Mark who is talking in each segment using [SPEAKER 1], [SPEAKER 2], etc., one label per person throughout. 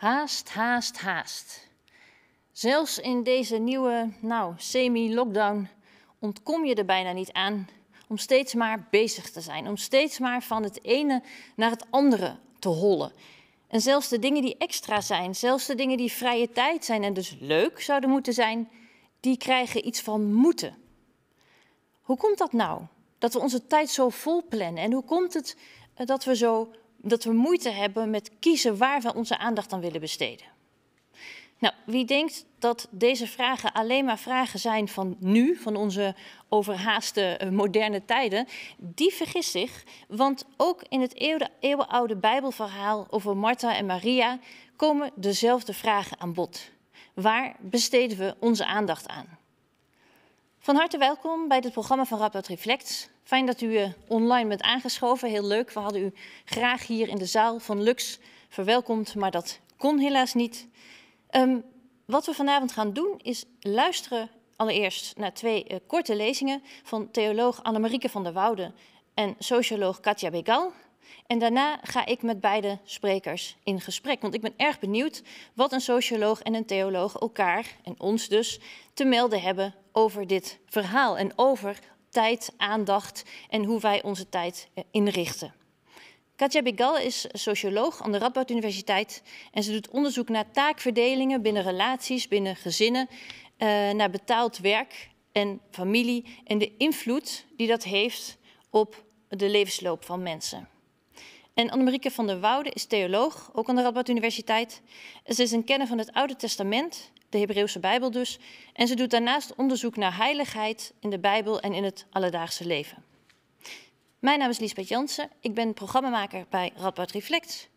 [SPEAKER 1] Haast, haast, haast. Zelfs in deze nieuwe, nou, semi-lockdown ontkom je er bijna niet aan om steeds maar bezig te zijn, om steeds maar van het ene naar het andere te hollen. En zelfs de dingen die extra zijn, zelfs de dingen die vrije tijd zijn en dus leuk zouden moeten zijn, die krijgen iets van moeten. Hoe komt dat nou? Dat we onze tijd zo vol plannen en hoe komt het eh, dat we zo dat we moeite hebben met kiezen waar we onze aandacht aan willen besteden. Nou, wie denkt dat deze vragen alleen maar vragen zijn van nu, van onze overhaaste eh, moderne tijden, die vergist zich. Want ook in het eeuwenoude Bijbelverhaal over Martha en Maria komen dezelfde vragen aan bod. Waar besteden we onze aandacht aan? Van harte welkom bij het programma van Rapport Reflect. Fijn dat u eh, online bent aangeschoven. Heel leuk. We hadden u graag hier in de zaal van Lux verwelkomd, maar dat kon helaas niet. Ehm, wat we vanavond gaan doen is luisteren allereerst naar twee eh, korte lezingen van theoloog Annemarieke van der Woude en socioloog Katja Begal. En daarna ga ik met beide sprekers in gesprek. Want ik ben erg benieuwd wat een socioloog en een theoloog elkaar, en ons dus, te melden hebben over dit verhaal. En over tijd, aandacht en hoe wij onze tijd eh, inrichten. Katja Bigal is socioloog aan de Radboud Universiteit en ze doet onderzoek naar taakverdelingen binnen relaties, binnen gezinnen, eh, naar betaald werk en familie en de invloed die dat heeft op de levensloop van mensen. En Annemarieke van der Woude is theoloog, ook aan de Radboud Universiteit. Ze is een kenner van het Oude Testament, de Hebreeuwse Bijbel dus. En ze doet daarnaast onderzoek naar heiligheid in de Bijbel en in het alledaagse leven. Mijn naam is Liesbeth Jansen, ik ben programmamaker bij Radboud Reflects.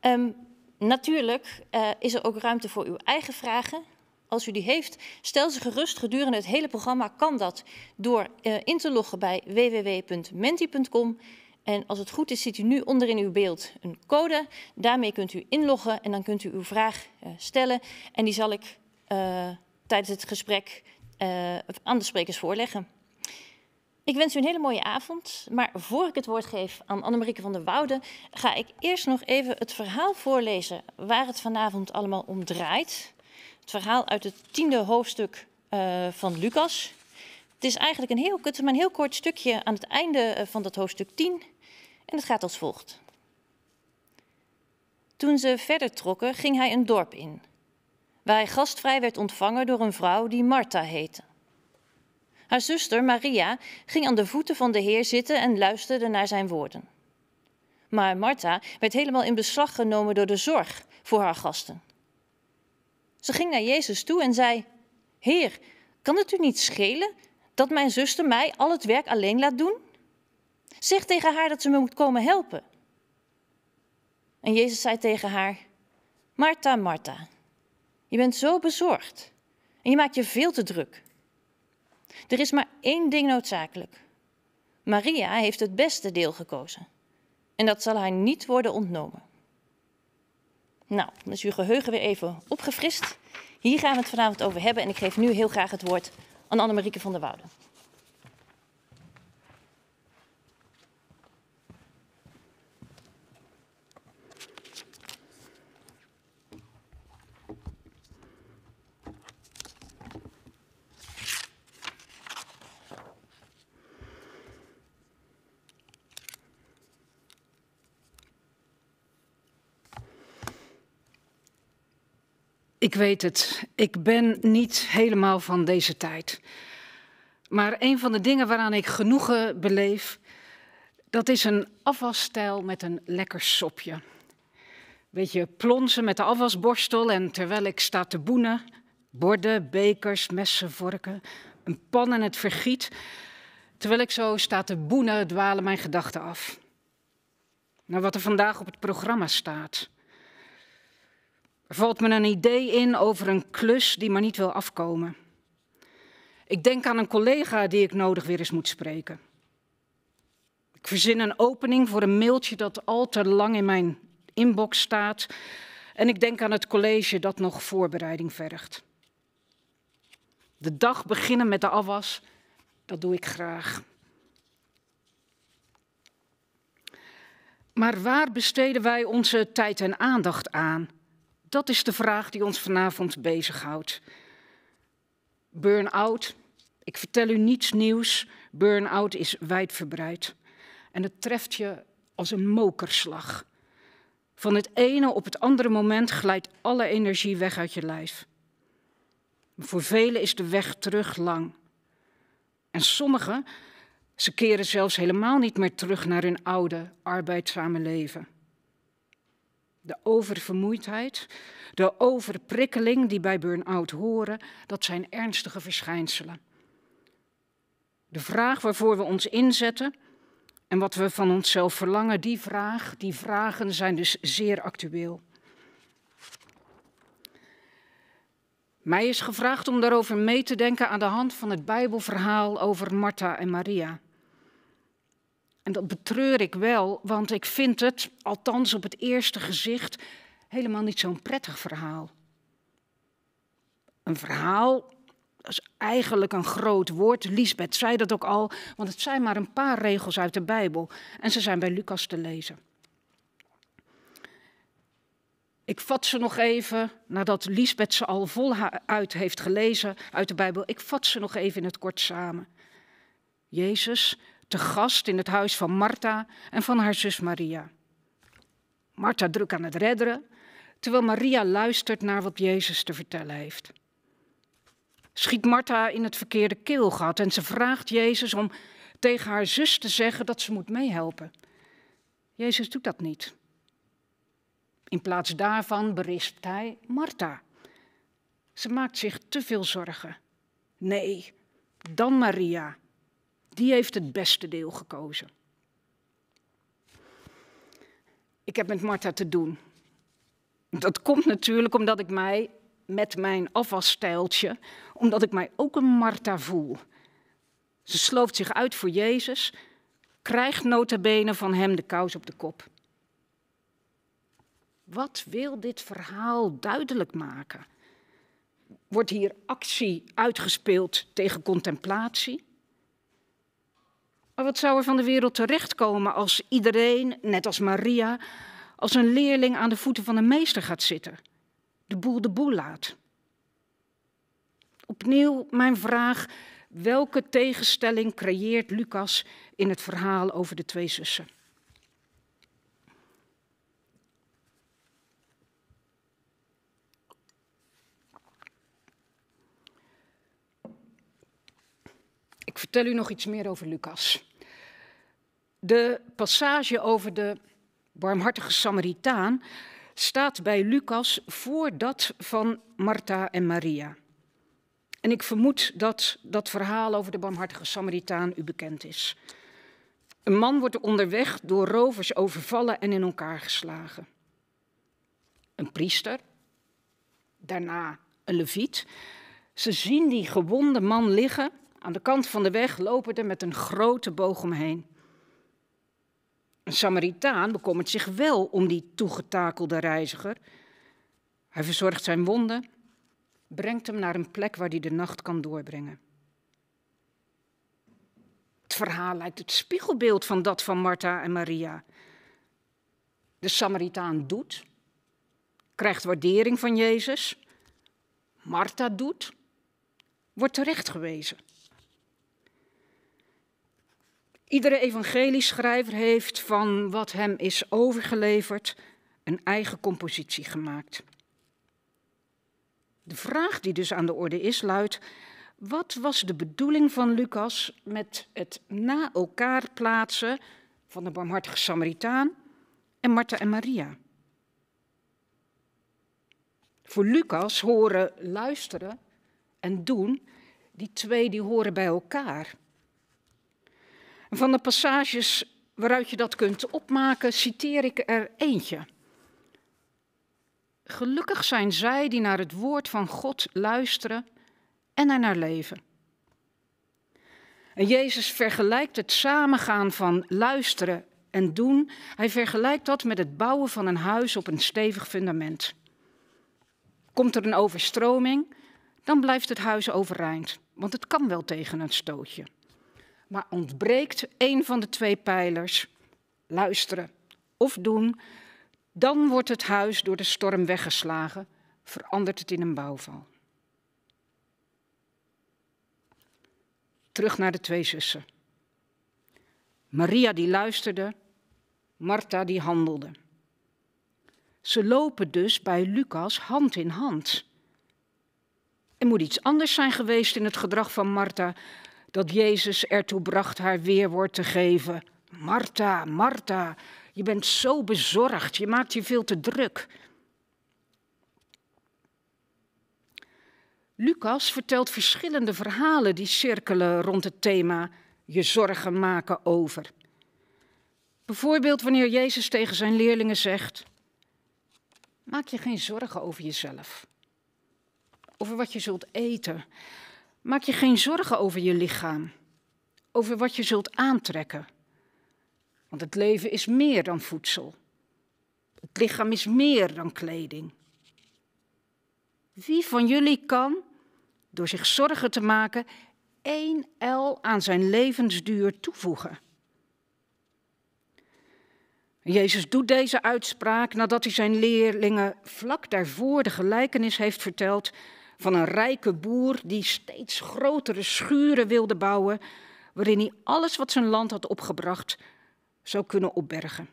[SPEAKER 1] Ehm, natuurlijk eh, is er ook ruimte voor uw eigen vragen. Als u die heeft, stel ze gerust gedurende het hele programma. Kan dat door eh, in te loggen bij www.menti.com en als het goed is, ziet u nu onderin uw beeld een code. Daarmee kunt u inloggen en dan kunt u uw vraag eh, stellen. En die zal ik eh, tijdens het gesprek eh, aan de sprekers voorleggen. Ik wens u een hele mooie avond. Maar voor ik het woord geef aan Annemarieke van der Woude, ga ik eerst nog even het verhaal voorlezen waar het vanavond allemaal om draait. Het verhaal uit het tiende hoofdstuk van Lucas. Het is eigenlijk een heel, maar een heel kort stukje aan het einde eh, van dat hoofdstuk 10. En het gaat als volgt. Toen ze verder trokken, ging hij een dorp in, waar hij gastvrij werd ontvangen door een vrouw die Martha heette. Haar zuster Maria ging aan de voeten van de Heer zitten en luisterde naar zijn woorden. Maar Martha werd helemaal in beslag genomen door de zorg voor haar gasten. Ze ging naar Jezus toe en zei: Heer, kan het u niet schelen dat mijn zuster mij al het werk alleen laat doen? Zeg tegen haar dat ze me moet komen helpen. En Jezus zei tegen haar: Martha, Martha, je bent zo bezorgd en je maakt je veel te druk. Er is maar één ding noodzakelijk. Maria heeft het beste deel gekozen en dat zal haar niet worden ontnomen. Nou, dan is uw geheugen weer even opgefrist. Hier gaan we het vanavond over hebben en ik geef nu heel graag het woord aan Annemarieke van der Wouden.
[SPEAKER 2] Ik weet het. Ik ben niet helemaal van deze tijd. Maar een van de dingen waaraan ik genoegen beleef, dat is een afwasstijl met een lekker sopje. Beetje plonzen met de afwasborstel en terwijl ik sta te boenen, borden, bekers, messen, vorken, een pan en het vergiet. Terwijl ik zo sta te boenen, dwalen mijn gedachten af. Naar wat er vandaag op het programma staat. Er valt me een idee in over een klus die maar niet wil afkomen. Ik denk aan een collega die ik nodig weer eens moet spreken. Ik verzin een opening voor een mailtje dat al te lang in mijn inbox staat. En ik denk aan het college dat nog voorbereiding vergt. De dag beginnen met de afwas, dat doe ik graag. Maar waar besteden wij onze tijd en aandacht aan? Dat is de vraag die ons vanavond bezighoudt. Burn-out, ik vertel u niets nieuws, burn-out is wijdverbreid. En het treft je als een mokerslag. Van het ene op het andere moment glijdt alle energie weg uit je lijf. voor velen is de weg terug lang. En sommigen, ze keren zelfs helemaal niet meer terug naar hun oude, arbeidszame leven. De oververmoeidheid, de overprikkeling die bij burn-out horen, dat zijn ernstige verschijnselen. De vraag waarvoor we ons inzetten en wat we van onszelf verlangen, die, vraag, die vragen zijn dus zeer actueel. Mij is gevraagd om daarover mee te denken aan de hand van het Bijbelverhaal over Martha en Maria. En dat betreur ik wel, want ik vind het, althans op het eerste gezicht, helemaal niet zo'n prettig verhaal. Een verhaal dat is eigenlijk een groot woord. Lisbeth zei dat ook al, want het zijn maar een paar regels uit de Bijbel. En ze zijn bij Lucas te lezen. Ik vat ze nog even, nadat Lisbeth ze al voluit heeft gelezen uit de Bijbel. Ik vat ze nog even in het kort samen. Jezus te gast in het huis van Martha en van haar zus Maria. Martha druk aan het redderen, terwijl Maria luistert naar wat Jezus te vertellen heeft. Schiet Martha in het verkeerde keelgat en ze vraagt Jezus om tegen haar zus te zeggen dat ze moet meehelpen. Jezus doet dat niet. In plaats daarvan berispt hij Martha. Ze maakt zich te veel zorgen. Nee, dan Maria. Die heeft het beste deel gekozen. Ik heb met Marta te doen. Dat komt natuurlijk omdat ik mij met mijn afwasstijltje, omdat ik mij ook een Marta voel. Ze slooft zich uit voor Jezus, krijgt notabene van hem de kous op de kop. Wat wil dit verhaal duidelijk maken? Wordt hier actie uitgespeeld tegen contemplatie? Maar wat zou er van de wereld terechtkomen als iedereen, net als Maria, als een leerling aan de voeten van een meester gaat zitten? De boel de boel laat. Opnieuw mijn vraag: welke tegenstelling creëert Lucas in het verhaal over de twee zussen? Ik vertel u nog iets meer over Lucas. De passage over de barmhartige Samaritaan staat bij Lucas voor dat van Martha en Maria. En ik vermoed dat dat verhaal over de barmhartige Samaritaan u bekend is. Een man wordt onderweg door rovers overvallen en in elkaar geslagen. Een priester, daarna een leviet. Ze zien die gewonde man liggen aan de kant van de weg lopen er met een grote boog omheen. Een Samaritaan bekommert zich wel om die toegetakelde reiziger. Hij verzorgt zijn wonden, brengt hem naar een plek waar hij de nacht kan doorbrengen. Het verhaal lijkt het spiegelbeeld van dat van Martha en Maria. De Samaritaan doet, krijgt waardering van Jezus. Martha doet, wordt terechtgewezen. Iedere schrijver heeft van wat hem is overgeleverd een eigen compositie gemaakt. De vraag die dus aan de orde is luidt: wat was de bedoeling van Lucas met het na elkaar plaatsen van de barmhartige Samaritaan en Martha en Maria? Voor Lucas horen luisteren en doen, die twee die horen bij elkaar. Van de passages waaruit je dat kunt opmaken, citeer ik er eentje. Gelukkig zijn zij die naar het woord van God luisteren en er naar leven. En Jezus vergelijkt het samengaan van luisteren en doen, hij vergelijkt dat met het bouwen van een huis op een stevig fundament. Komt er een overstroming, dan blijft het huis overeind, want het kan wel tegen een stootje maar ontbreekt één van de twee pijlers, luisteren of doen, dan wordt het huis door de storm weggeslagen, verandert het in een bouwval. Terug naar de twee zussen. Maria die luisterde, Martha die handelde. Ze lopen dus bij Lucas hand in hand. Er moet iets anders zijn geweest in het gedrag van Martha dat Jezus ertoe bracht haar weerwoord te geven. Martha, Martha, je bent zo bezorgd, je maakt je veel te druk. Lucas vertelt verschillende verhalen die cirkelen rond het thema je zorgen maken over. Bijvoorbeeld wanneer Jezus tegen zijn leerlingen zegt: Maak je geen zorgen over jezelf, over wat je zult eten, Maak je geen zorgen over je lichaam, over wat je zult aantrekken. Want het leven is meer dan voedsel. Het lichaam is meer dan kleding. Wie van jullie kan, door zich zorgen te maken, één el aan zijn levensduur toevoegen? Jezus doet deze uitspraak nadat hij zijn leerlingen vlak daarvoor de gelijkenis heeft verteld van een rijke boer die steeds grotere schuren wilde bouwen, waarin hij alles wat zijn land had opgebracht zou kunnen opbergen.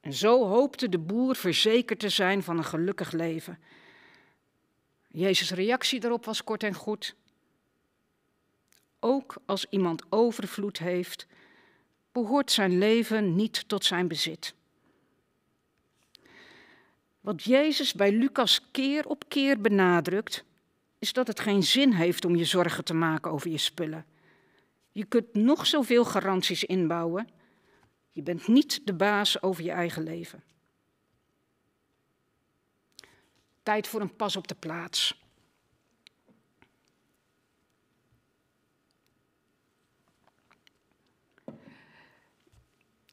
[SPEAKER 2] En zo hoopte de boer verzekerd te zijn van een gelukkig leven. Jezus' reactie daarop was kort en goed. Ook als iemand overvloed heeft, behoort zijn leven niet tot zijn bezit. Wat Jezus bij Lucas keer op keer benadrukt, is dat het geen zin heeft om je zorgen te maken over je spullen. Je kunt nog zoveel garanties inbouwen. Je bent niet de baas over je eigen leven. Tijd voor een pas op de plaats.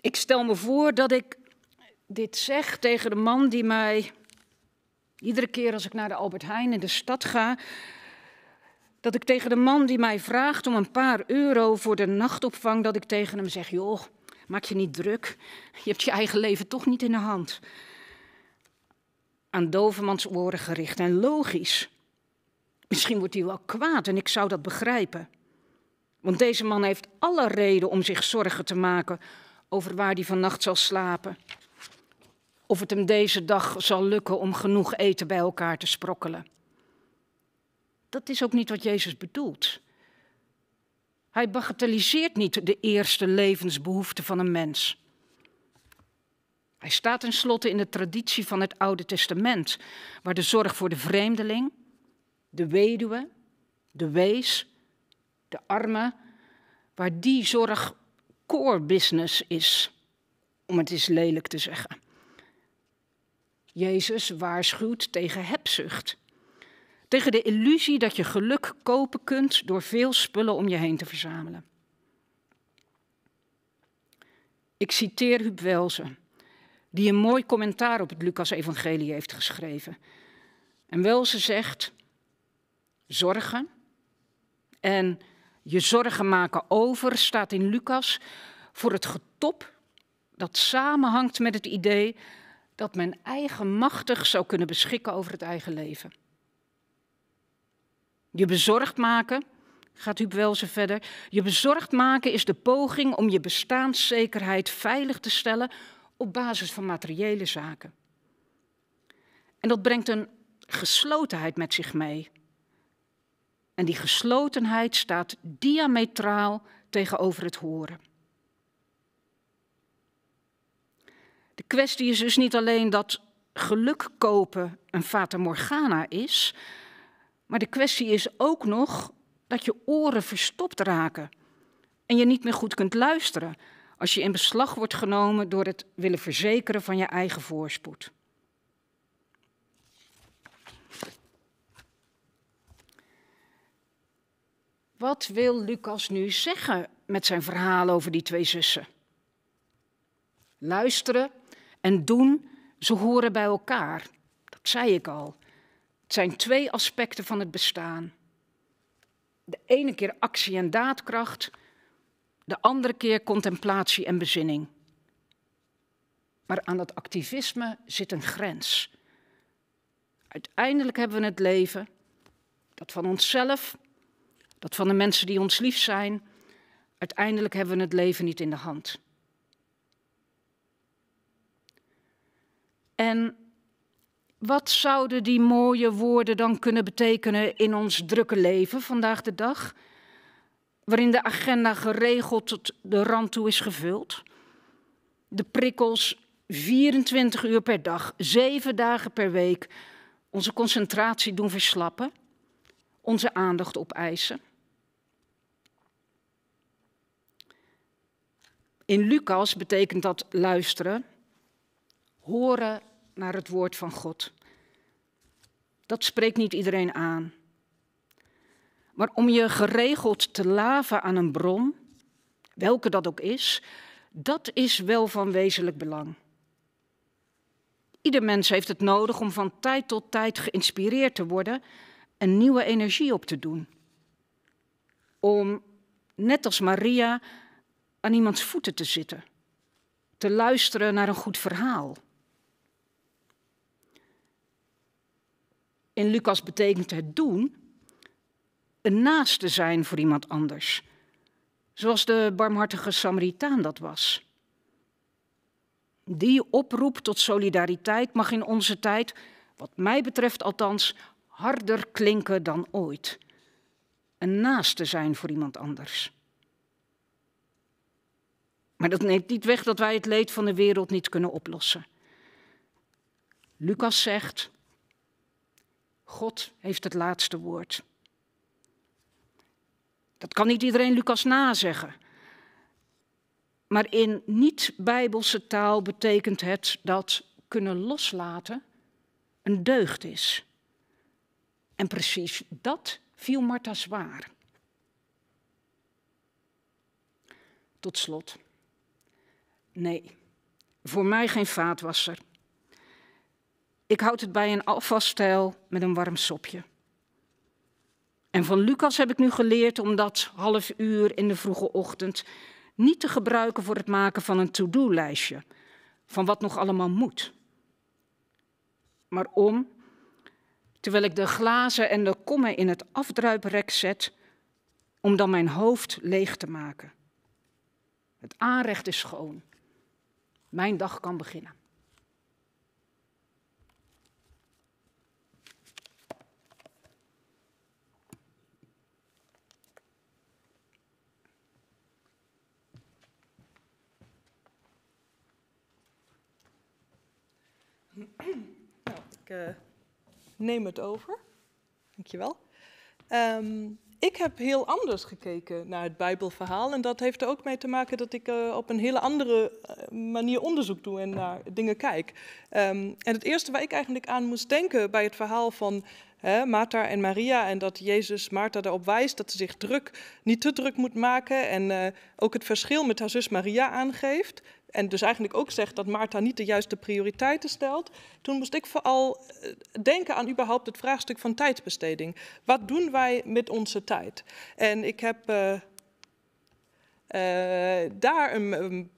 [SPEAKER 2] Ik stel me voor dat ik dit zeg tegen de man die mij iedere keer als ik naar de Albert Heijn in de stad ga, dat ik tegen de man die mij vraagt om een paar euro voor de nachtopvang, dat ik tegen hem zeg: joh, maak je niet druk, je hebt je eigen leven toch niet in de hand. Aan Dovermans oren gericht en logisch. Misschien wordt hij wel kwaad en ik zou dat begrijpen. Want deze man heeft alle reden om zich zorgen te maken over waar hij vannacht zal slapen of het hem deze dag zal lukken om genoeg eten bij elkaar te sprokkelen. Dat is ook niet wat Jezus bedoelt. Hij bagatelliseert niet de eerste levensbehoeften van een mens. Hij staat tenslotte in de traditie van het Oude Testament, waar de zorg voor de vreemdeling, de weduwe, de wees, de arme, waar die zorg core business is, om het eens lelijk te zeggen. Jezus waarschuwt tegen hebzucht. Tegen de illusie dat je geluk kopen kunt door veel spullen om je heen te verzamelen. Ik citeer Huub Welzen, die een mooi commentaar op het Lucas-evangelie heeft geschreven. En Welzen zegt, zorgen en je zorgen maken over staat in Lucas voor het getop dat samenhangt met het idee dat men eigenmachtig zou kunnen beschikken over het eigen leven. Je bezorgd maken, gaat u wel ze verder, je bezorgd maken is de poging om je bestaanszekerheid veilig te stellen op basis van materiële zaken. En dat brengt een geslotenheid met zich mee. En die geslotenheid staat diametraal tegenover het horen. De kwestie is dus niet alleen dat geluk kopen een fata morgana is, maar de kwestie is ook nog dat je oren verstopt raken en je niet meer goed kunt luisteren als je in beslag wordt genomen door het willen verzekeren van je eigen voorspoed. Wat wil Lucas nu zeggen met zijn verhaal over die twee zussen? Luisteren en doen, ze horen bij elkaar. Dat zei ik al. Het zijn twee aspecten van het bestaan. De ene keer actie en daadkracht, de andere keer contemplatie en bezinning. Maar aan dat activisme zit een grens. Uiteindelijk hebben we het leven, dat van onszelf, dat van de mensen die ons lief zijn. Uiteindelijk hebben we het leven niet in de hand. En wat zouden die mooie woorden dan kunnen betekenen in ons drukke leven vandaag de dag? Waarin de agenda geregeld tot de rand toe is gevuld. De prikkels 24 uur per dag, 7 dagen per week. Onze concentratie doen verslappen. Onze aandacht opeisen. In Lucas betekent dat luisteren, horen naar het woord van God. Dat spreekt niet iedereen aan. Maar om je geregeld te laven aan een bron, welke dat ook is, dat is wel van wezenlijk belang. Ieder mens heeft het nodig om van tijd tot tijd geïnspireerd te worden en nieuwe energie op te doen. Om, net als Maria, aan iemands voeten te zitten, te luisteren naar een goed verhaal In Lucas betekent het doen een naaste zijn voor iemand anders. Zoals de barmhartige Samaritaan dat was. Die oproep tot solidariteit mag in onze tijd, wat mij betreft althans, harder klinken dan ooit. Een naaste zijn voor iemand anders. Maar dat neemt niet weg dat wij het leed van de wereld niet kunnen oplossen. Lucas zegt: God heeft het laatste woord. Dat kan niet iedereen Lucas nazeggen. Maar in niet-bijbelse taal betekent het dat kunnen loslaten een deugd is. En precies dat viel Martha zwaar. Tot slot. Nee, voor mij geen vaatwasser. Ik houd het bij een afwasstijl met een warm sopje. En van Lucas heb ik nu geleerd om dat half uur in de vroege ochtend niet te gebruiken voor het maken van een to-do-lijstje, van wat nog allemaal moet. Maar om, terwijl ik de glazen en de kommen in het afdruiprek zet, om dan mijn hoofd leeg te maken. Het aanrecht is schoon. Mijn dag kan beginnen.
[SPEAKER 3] Eh, neem het over. Dankjewel. Um, ik heb heel anders gekeken naar het Bijbelverhaal. En dat heeft er ook mee te maken dat ik eh, op een hele andere eh, manier onderzoek doe en naar dingen kijk. Ehm, en het eerste waar ik eigenlijk aan moest denken bij het verhaal van hè, Martha en Maria. En dat Jezus Martha erop wijst dat ze zich druk, niet te druk moet maken. En ook het verschil met haar zus Maria aangeeft en dus eigenlijk ook zegt dat Marta niet de juiste prioriteiten stelt, toen moest ik vooral eh, denken aan überhaupt het vraagstuk van tijdsbesteding. Wat doen wij met onze tijd? En ik heb eh, eh, daar een, een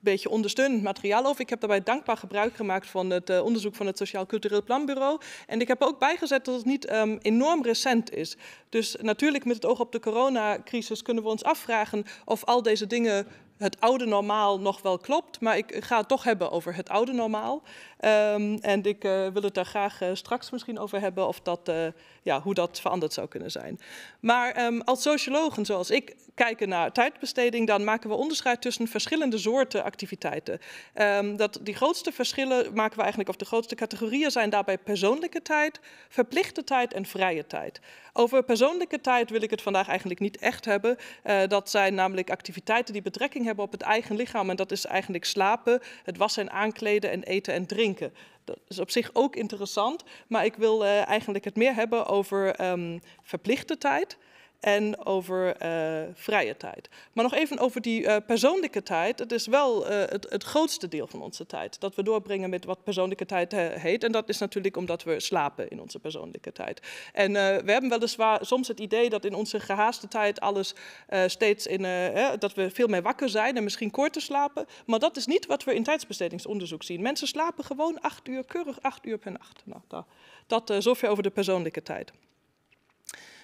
[SPEAKER 3] beetje ondersteunend materiaal over. Ik heb daarbij dankbaar gebruik gemaakt van het onderzoek van het Sociaal Cultureel Planbureau. En ik heb ook bijgezet dat het niet ehm, enorm recent is. Dus natuurlijk met het oog op de coronacrisis kunnen we ons afvragen of al deze dingen het oude normaal nog wel klopt. Maar ik ga het toch hebben over het oude normaal. Ehm, en ik eh, wil het daar graag eh, straks misschien over hebben of dat, eh, ja, hoe dat veranderd zou kunnen zijn. Maar ehm, als sociologen, zoals ik, kijken naar tijdbesteding, dan maken we onderscheid tussen verschillende soorten activiteiten. Um, dat, die grootste verschillen maken we eigenlijk, of de grootste categorieën zijn daarbij persoonlijke tijd, verplichte tijd en vrije tijd. Over persoonlijke tijd wil ik het vandaag eigenlijk niet echt hebben. Eh, dat zijn namelijk activiteiten die betrekking hebben op het eigen lichaam. En dat is eigenlijk slapen, het wassen en aankleden en eten en drinken. Dat is op zich ook interessant, maar ik wil uh, eigenlijk het meer hebben over ehm, verplichte tijd en over eh, vrije tijd. Maar nog even over die eh, persoonlijke tijd. Het is wel eh, het, het, grootste deel van onze tijd dat we doorbrengen met wat persoonlijke tijd heet. En dat is natuurlijk omdat we slapen in onze persoonlijke tijd. En we hebben weliswaar soms het idee dat in onze gehaaste tijd alles steeds in, hè, dat we veel meer wakker zijn en misschien korter slapen. Maar dat is niet wat we in tijdsbestedingsonderzoek zien. Mensen slapen gewoon acht uur, keurig acht uur per nacht. Nou, dat, dat zover over de persoonlijke tijd.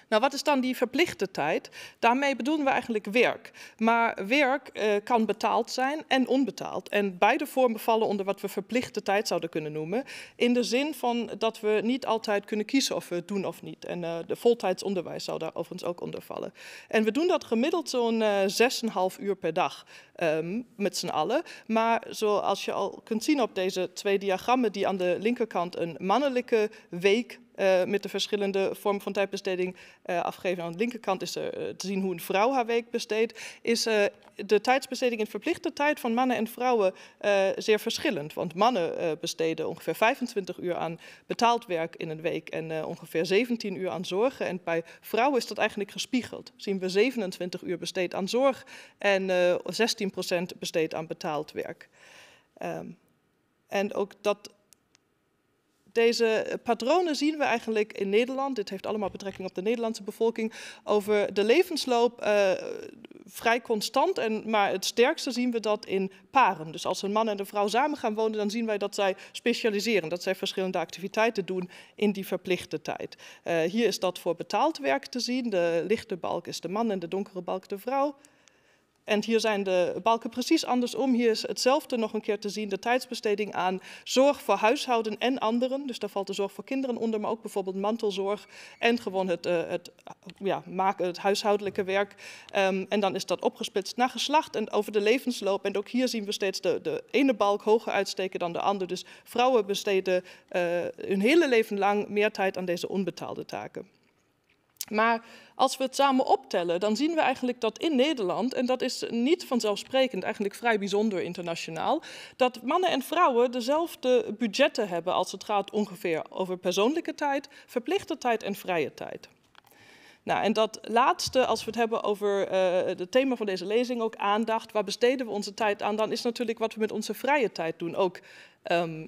[SPEAKER 3] Nou, wat is dan die verplichte tijd? Daarmee bedoelen we eigenlijk werk. Maar werk eh, kan betaald zijn en onbetaald. En beide vormen vallen onder wat we verplichte tijd zouden kunnen noemen. In de zin van dat we niet altijd kunnen kiezen of we het doen of niet. En uh, de voltijdsonderwijs zou daar overigens ook onder vallen. En we doen dat gemiddeld zo'n 6,5 eh, uur per dag ehm, met z'n allen. Maar zoals je al kunt zien op deze twee diagrammen die aan de linkerkant een mannelijke week eh, met de verschillende vormen van tijdbesteding uh, eh, afgeven. Aan de linkerkant is er eh, te zien hoe een vrouw haar week besteedt. Is de tijdsbesteding in verplichte tijd van mannen en vrouwen zeer verschillend. Want mannen besteden ongeveer 25 uur aan betaald werk in een week en ongeveer 17 uur aan zorgen. En bij vrouwen is dat eigenlijk gespiegeld. Zien we 27 uur besteed aan zorg en 16% besteed aan betaald werk. Ehm, en ook dat deze patronen zien we eigenlijk in Nederland. Dit heeft allemaal betrekking op de Nederlandse bevolking. Over de levensloop eh, vrij constant. En, maar het sterkste zien we dat in paren. Dus als een man en een vrouw samen gaan wonen, dan zien wij dat zij specialiseren. Dat zij verschillende activiteiten doen in die verplichte tijd. Eh, hier is dat voor betaald werk te zien. De lichte balk is de man en de donkere balk de vrouw. En hier zijn de balken precies andersom. Hier is hetzelfde nog een keer te zien. De tijdsbesteding aan zorg voor huishouden en anderen. Dus daar valt de zorg voor kinderen onder, maar ook bijvoorbeeld mantelzorg. En gewoon het, eh, het ja, maken, het huishoudelijke werk. Ehm, en dan is dat opgesplitst naar geslacht en over de levensloop. En ook hier zien we steeds de, de ene balk hoger uitsteken dan de andere. Dus vrouwen besteden eh, hun hele leven lang meer tijd aan deze onbetaalde taken. Maar als we het samen optellen, dan zien we eigenlijk dat in Nederland, en dat is niet vanzelfsprekend, eigenlijk vrij bijzonder internationaal, dat mannen en vrouwen dezelfde budgetten hebben als het gaat ongeveer over persoonlijke tijd, verplichte tijd en vrije tijd. Nou, en dat laatste, als we het hebben over eh, het thema van deze lezing, ook aandacht, waar besteden we onze tijd aan, dan is natuurlijk wat we met onze vrije tijd doen ook ehm,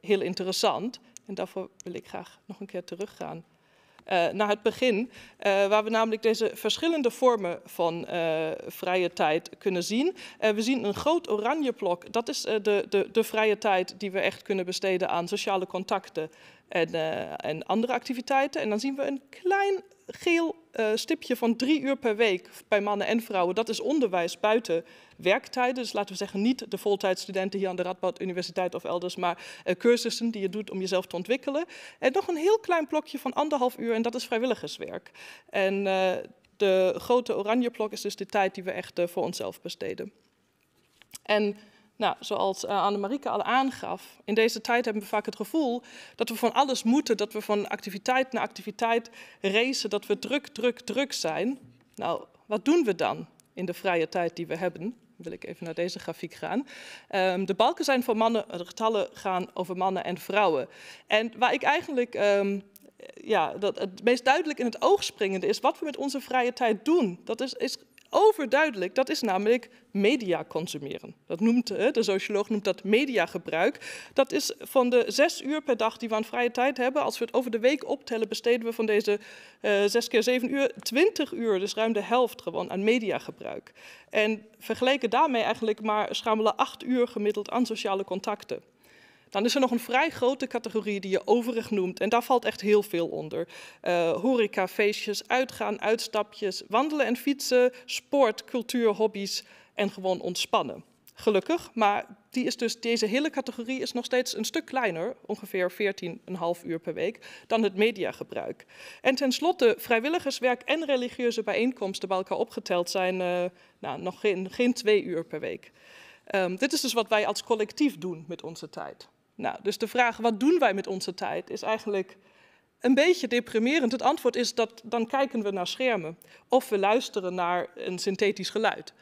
[SPEAKER 3] heel interessant. En daarvoor wil ik graag nog een keer teruggaan eh, naar het begin, eh, waar we namelijk deze verschillende vormen van eh, vrije tijd kunnen zien. we zien een groot oranje blok, dat is de, de, de vrije tijd die we echt kunnen besteden aan sociale contacten. En, en, andere activiteiten. En dan zien we een klein geel eh, stipje van drie uur per week bij mannen en vrouwen, dat is onderwijs buiten werktijden. Dus laten we zeggen, niet de voltijdstudenten hier aan de Radboud Universiteit of elders, maar eh, cursussen die je doet om jezelf te ontwikkelen. En nog een heel klein blokje van anderhalf uur en dat is vrijwilligerswerk. En eh, de grote oranje blok is dus de tijd die we echt voor onszelf besteden. En nou, zoals uh, eh, Annemarieke al aangaf, in deze tijd hebben we vaak het gevoel dat we van alles moeten, dat we van activiteit naar activiteit racen, dat we druk, druk, druk zijn. Nou, wat doen we dan in de vrije tijd die we hebben? Wil ik even naar deze grafiek gaan. Ehm, de balken zijn voor mannen, de getallen gaan over mannen en vrouwen. En waar ik eigenlijk ehm, ja, dat het meest duidelijk in het oog springende is wat we met onze vrije tijd doen. Dat is, is overduidelijk, dat is namelijk media consumeren. Dat noemt, de socioloog noemt dat mediagebruik. Dat is van de zes uur per dag die we aan vrije tijd hebben. Als we het over de week optellen, besteden we van deze eh, zes keer zeven uur twintig uur, dus ruim de helft gewoon aan mediagebruik. En vergeleken daarmee eigenlijk maar schamelen acht uur gemiddeld aan sociale contacten. Dan is er nog een vrij grote categorie die je overig noemt. En daar valt echt heel veel onder. Eh, horeca, feestjes, uitgaan, uitstapjes, wandelen en fietsen, sport, cultuur, hobby's en gewoon ontspannen. Gelukkig, maar die is dus, deze hele categorie is nog steeds een stuk kleiner, ongeveer 14,5 uur per week, dan het mediagebruik. En tenslotte, vrijwilligerswerk en religieuze bijeenkomsten bij elkaar opgeteld zijn eh, nou, nog geen, twee uur per week. Ehm, dit is dus wat wij als collectief doen met onze tijd. Nou, dus de vraag wat doen wij met onze tijd is eigenlijk een beetje deprimerend. Het antwoord is dat dan kijken we naar schermen of we luisteren naar een synthetisch geluid.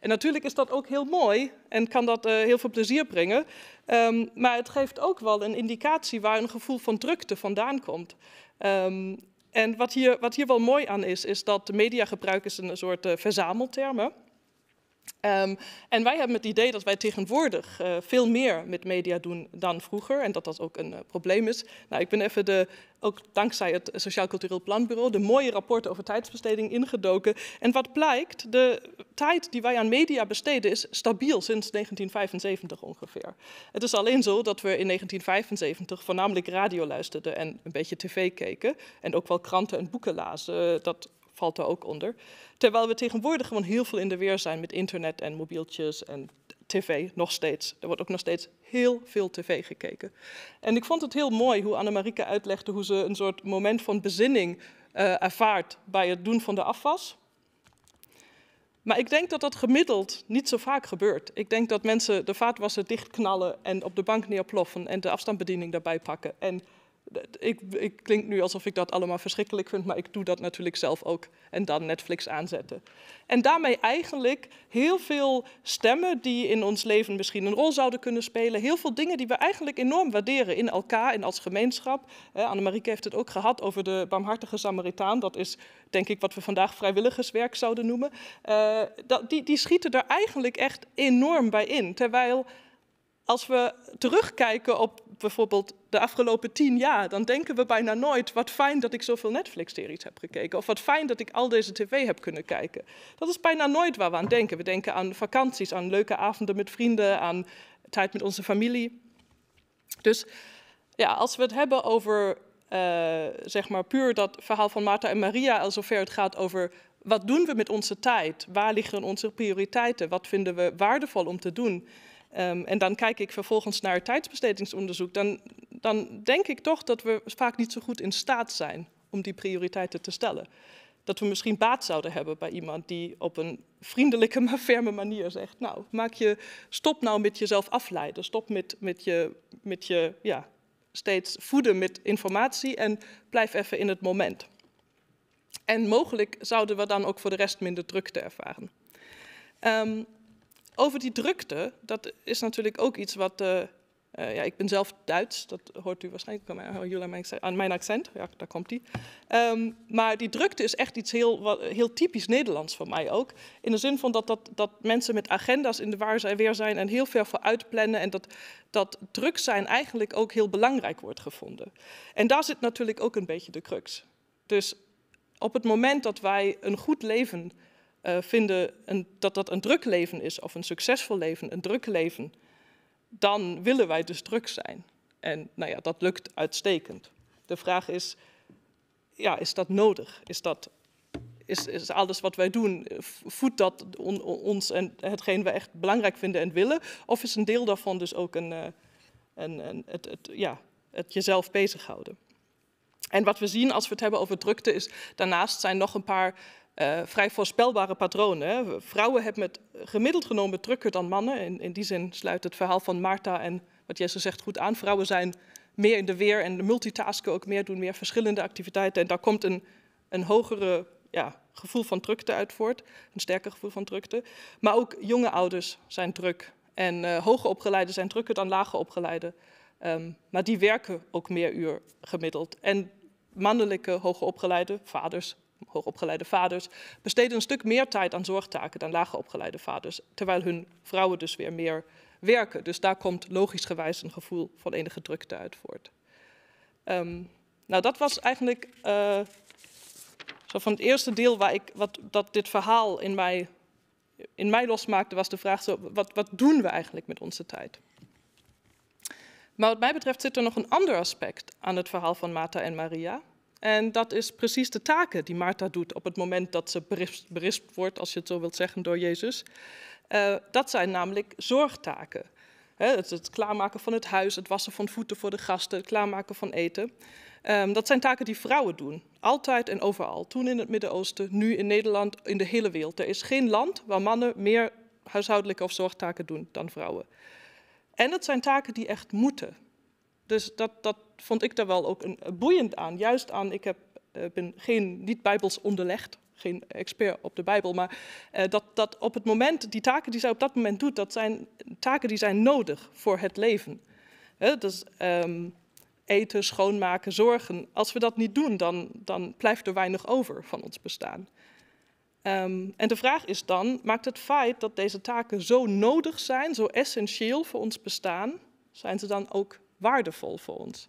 [SPEAKER 3] En natuurlijk is dat ook heel mooi en kan dat eh, heel veel plezier brengen. Ehm, maar het geeft ook wel een indicatie waar een gevoel van drukte vandaan komt. Ehm, en wat hier, wat hier wel mooi aan is, is dat mediagebruik is een soort eh, verzameltermen. Ehm, en wij hebben het idee dat wij tegenwoordig eh, veel meer met media doen dan vroeger en dat dat ook een eh, probleem is. Nou, ik ben even de, ook dankzij het Sociaal Cultureel Planbureau de mooie rapporten over tijdsbesteding ingedoken. En wat blijkt, de tijd die wij aan media besteden is stabiel sinds 1975 ongeveer. Het is alleen zo dat we in 1975 voornamelijk radio luisterden en een beetje tv keken en ook wel kranten en boeken lazen. Dat valt er ook onder. Terwijl we tegenwoordig gewoon heel veel in de weer zijn met internet en mobieltjes en tv, nog steeds. Er wordt ook nog steeds heel veel tv gekeken. En ik vond het heel mooi hoe Annemarieke uitlegde hoe ze een soort moment van bezinning eh, ervaart bij het doen van de afwas. Maar ik denk dat dat gemiddeld niet zo vaak gebeurt. Ik denk dat mensen de vaatwasser dichtknallen en op de bank neerploffen en de afstandsbediening daarbij pakken en ik, ik klink nu alsof ik dat allemaal verschrikkelijk vind, maar ik doe dat natuurlijk zelf ook. En dan Netflix aanzetten. En daarmee eigenlijk heel veel stemmen die in ons leven misschien een rol zouden kunnen spelen. Heel veel dingen die we eigenlijk enorm waarderen in elkaar en als gemeenschap. Eh, Annemarieke heeft het ook gehad over de barmhartige Samaritaan. Dat is denk ik wat we vandaag vrijwilligerswerk zouden noemen. Eh, die, die schieten er eigenlijk echt enorm bij in. Terwijl als we terugkijken op bijvoorbeeld de afgelopen tien jaar, dan denken we bijna nooit: wat fijn dat ik zoveel Netflix-series heb gekeken. Of wat fijn dat ik al deze tv heb kunnen kijken. Dat is bijna nooit waar we aan denken. We denken aan vakanties, aan leuke avonden met vrienden, aan tijd met onze familie. Dus ja, als we het hebben over eh, zeg maar puur dat verhaal van Martha en Maria, al zover het gaat over wat doen we met onze tijd, waar liggen onze prioriteiten, wat vinden we waardevol om te doen Ehm, en dan kijk ik vervolgens naar het tijdsbestedingsonderzoek. Dan, dan denk ik toch dat we vaak niet zo goed in staat zijn om die prioriteiten te stellen. Dat we misschien baat zouden hebben bij iemand die op een vriendelijke maar ferme manier zegt: Nou, maak je, stop nou met jezelf afleiden. Stop met, met je, met je ja, steeds voeden met informatie en blijf even in het moment. En mogelijk zouden we dan ook voor de rest minder drukte ervaren. Um, over die drukte, dat is natuurlijk ook iets wat. Eh, eh, ja, ik ben zelf Duits, dat hoort u waarschijnlijk aan mijn, mijn accent. Ja, daar komt die. Ehm, maar die drukte is echt iets heel, heel typisch Nederlands voor mij ook. In de zin van dat, dat, dat mensen met agenda's in de waar zijn weer zijn en heel ver voor uitplannen. En dat, dat druk zijn eigenlijk ook heel belangrijk wordt gevonden. En daar zit natuurlijk ook een beetje de crux. Dus op het moment dat wij een goed leven eh, vinden een, dat dat een druk leven is of een succesvol leven, een druk leven, dan willen wij dus druk zijn. En nou ja, dat lukt uitstekend. De vraag is, ja, is dat nodig? Is, dat, is, is alles wat wij doen, eh, voedt dat ons en hetgeen we echt belangrijk vinden en willen? Of is een deel daarvan dus ook eh, een, een, het, het, ja, het jezelf bezighouden? En wat we zien als we het hebben over drukte is, daarnaast zijn nog een paar eh, vrij voorspelbare patronen. Vrouwen hebben het gemiddeld genomen drukker dan mannen. In, in die zin sluit het verhaal van Marta en wat Jesse zegt goed aan. Vrouwen zijn meer in de weer en multitasken ook meer, doen meer verschillende activiteiten. En daar komt een, een hogere ja, gevoel van drukte uit voort, een sterker gevoel van drukte. Maar ook jonge ouders zijn druk. En uh, eh, hoge opgeleiden zijn drukker dan lage opgeleiden. Ehm, maar die werken ook meer uur gemiddeld. En mannelijke hoge opgeleiden, vaders, hoogopgeleide vaders besteden een stuk meer tijd aan zorgtaken dan lageropgeleide vaders, terwijl hun vrouwen dus weer meer werken. Dus daar komt logisch gewijs een gevoel van enige drukte uit voort. Ehm, nou, dat was eigenlijk eh, zo van het eerste deel waar ik, wat, dat dit verhaal in mij, in mij losmaakte, was de vraag, zo, wat, wat doen we eigenlijk met onze tijd? Maar wat mij betreft zit er nog een ander aspect aan het verhaal van Martha en Maria. En dat is precies de taken die Martha doet op het moment dat ze berispt, berispt wordt, als je het zo wilt zeggen, door Jezus. Eh, dat zijn namelijk zorgtaken. het, klaarmaken van het huis, het wassen van voeten voor de gasten, het klaarmaken van eten. Ehm, dat zijn taken die vrouwen doen. Altijd en overal. Toen in het Midden-Oosten, nu in Nederland, in de hele wereld. Er is geen land waar mannen meer huishoudelijke of zorgtaken doen dan vrouwen. En dat zijn taken die echt moeten. Dus dat, dat vond ik daar wel ook een, boeiend aan. Juist aan, ik heb, eh, ben geen niet-bijbels onderlegd, geen expert op de Bijbel, maar eh, dat, dat op het moment, die taken die zij op dat moment doet, dat zijn taken die zijn nodig voor het leven. dus ehm, eten, schoonmaken, zorgen. Als we dat niet doen, dan, dan blijft er weinig over van ons bestaan. Ehm, en de vraag is dan, maakt het feit dat deze taken zo nodig zijn, zo essentieel voor ons bestaan, zijn ze dan ook waardevol voor ons?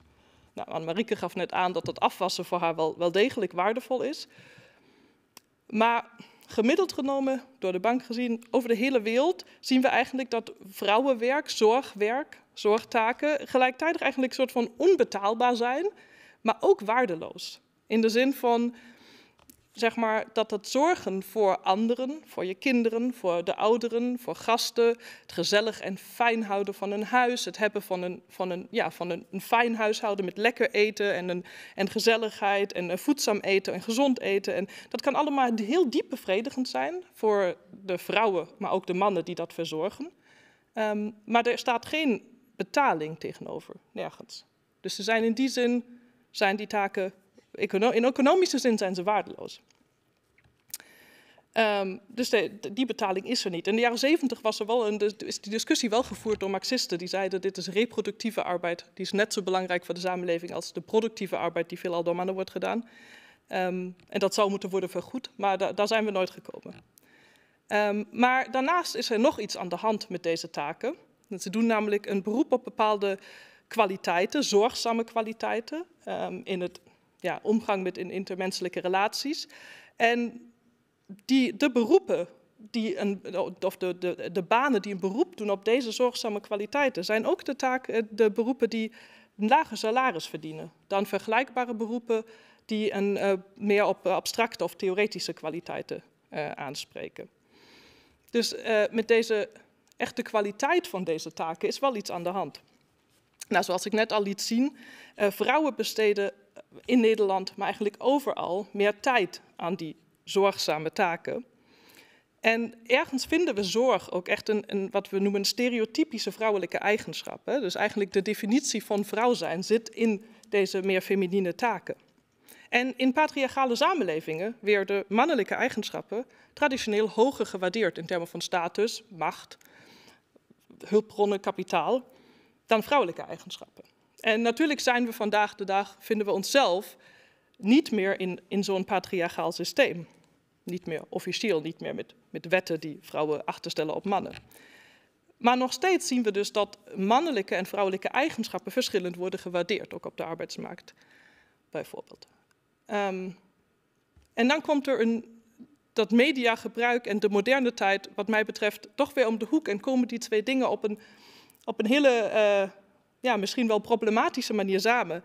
[SPEAKER 3] Nou, Anne-Marieke gaf net aan dat dat afwassen voor haar wel, wel degelijk waardevol is. Maar gemiddeld genomen, door de bank gezien, over de hele wereld zien we eigenlijk dat vrouwenwerk, zorgwerk, zorgtaken gelijktijdig eigenlijk een soort van onbetaalbaar zijn, maar ook waardeloos. In de zin van zeg maar, dat het zorgen voor anderen, voor je kinderen, voor de ouderen, voor gasten, het gezellig en fijn houden van een huis, het hebben van een, van een, ja, van een, fijn huishouden met lekker eten en, een, en gezelligheid en eh, voedzaam eten en gezond eten. En dat kan allemaal heel diep bevredigend zijn voor de vrouwen, maar ook de mannen die dat verzorgen. Ehm, maar er staat geen betaling tegenover, nergens. Dus ze zijn in die zin, zijn die taken in economische zin zijn ze waardeloos. Ehm, dus de, die betaling is er niet. In de jaren zeventig was er wel een, is die discussie wel gevoerd door Marxisten. Die zeiden, dit is reproductieve arbeid. Die is net zo belangrijk voor de samenleving als de productieve arbeid die veelal door mannen wordt gedaan. Ehm, en dat zou moeten worden vergoed, maar daar zijn we nooit gekomen. Ehm, maar daarnaast is er nog iets aan de hand met deze taken. Ze doen namelijk een beroep op bepaalde kwaliteiten, zorgzame kwaliteiten. in het ja, omgang met in intermenselijke relaties. En die, de beroepen die een, of de, de, banen die een beroep doen op deze zorgzame kwaliteiten, zijn ook de, taak, eh, de beroepen die een lager salaris verdienen dan vergelijkbare beroepen die een, eh, meer op abstracte of theoretische kwaliteiten eh, aanspreken. Dus met deze echte kwaliteit van deze taken is wel iets aan de hand. Nou, zoals ik net al liet zien, vrouwen besteden in Nederland, maar eigenlijk overal, meer tijd aan die zorgzame taken. En ergens vinden we zorg ook echt een, een wat we noemen stereotypische vrouwelijke eigenschap. Hè? Dus eigenlijk de definitie van vrouw zijn zit in deze meer feminine taken. En in patriarchale samenlevingen werden mannelijke eigenschappen traditioneel hoger gewaardeerd in termen van status, macht, hulpbronnen, kapitaal, dan vrouwelijke eigenschappen. En natuurlijk zijn we vandaag de dag, vinden we onszelf niet meer in, in zo'n patriarchaal systeem. Niet meer officieel, niet meer met, met wetten die vrouwen achterstellen op mannen. Maar nog steeds zien we dus dat mannelijke en vrouwelijke eigenschappen verschillend worden gewaardeerd, ook op de arbeidsmarkt bijvoorbeeld. Ehm, en dan komt er een, dat mediagebruik en de moderne tijd, wat mij betreft, toch weer om de hoek en komen die twee dingen op een, op een hele eh, ja, misschien wel problematische manier samen.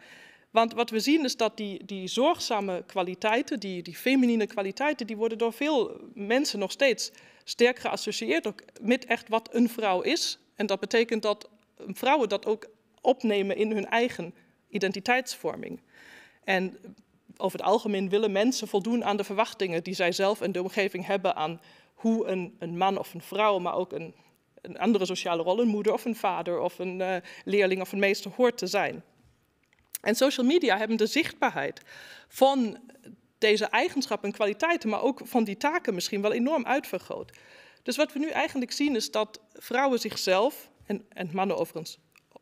[SPEAKER 3] Want wat we zien is dat die, die zorgzame kwaliteiten, die, die feminine kwaliteiten, die worden door veel mensen nog steeds sterk geassocieerd ook met echt wat een vrouw is. En dat betekent dat vrouwen dat ook opnemen in hun eigen identiteitsvorming. En over het algemeen willen mensen voldoen aan de verwachtingen die zij zelf en de omgeving hebben aan hoe een, een man of een vrouw, maar ook een, een andere sociale rol, een moeder of een vader of een eh, leerling of een meester hoort te zijn. En social media hebben de zichtbaarheid van deze eigenschappen en kwaliteiten, maar ook van die taken misschien wel enorm uitvergroot. Dus wat we nu eigenlijk zien is dat vrouwen zichzelf, en, en mannen overigens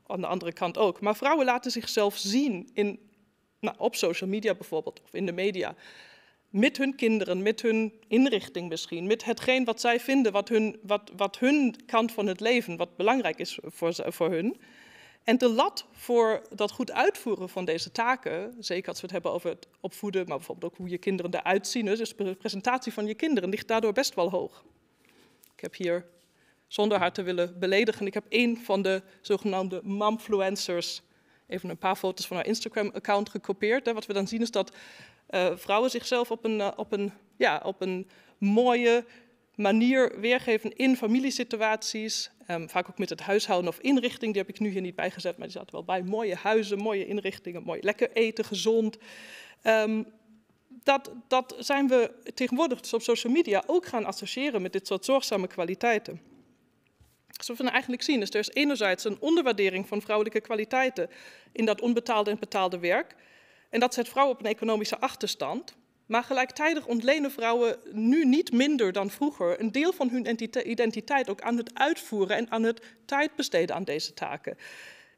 [SPEAKER 3] aan de andere kant ook, maar vrouwen laten zichzelf zien in, nou, op social media bijvoorbeeld of in de media met hun kinderen, met hun inrichting misschien, met hetgeen wat zij vinden, wat hun, wat, wat hun kant van het leven, wat belangrijk is voor, voor hun. En de lat voor dat goed uitvoeren van deze taken, zeker als we het hebben over het opvoeden, maar bijvoorbeeld ook hoe je kinderen eruit zien, dus de presentatie van je kinderen, ligt daardoor best wel hoog. Ik heb hier, zonder haar te willen beledigen, ik heb één van de zogenaamde mamfluencers even een paar foto's van haar Instagram-account gekopieerd. Wat we dan zien is dat eh, vrouwen zichzelf op een, eh, op, een, ja, op een mooie manier weergeven in familiesituaties. Um, vaak ook met het huishouden of inrichting. Die heb ik nu hier niet bijgezet, maar die zaten wel bij. Mooie huizen, mooie inrichtingen, mooi lekker eten, gezond. Ehm, dat, dat zijn we tegenwoordig dus op social media ook gaan associëren met dit soort zorgzame kwaliteiten. Zo wat we nou eigenlijk zien is, er is enerzijds een onderwaardering van vrouwelijke kwaliteiten in dat onbetaalde en betaalde werk. En dat zet vrouwen op een economische achterstand. Maar gelijktijdig ontlenen vrouwen nu niet minder dan vroeger een deel van hun identiteit ook aan het uitvoeren en aan het tijd besteden aan deze taken.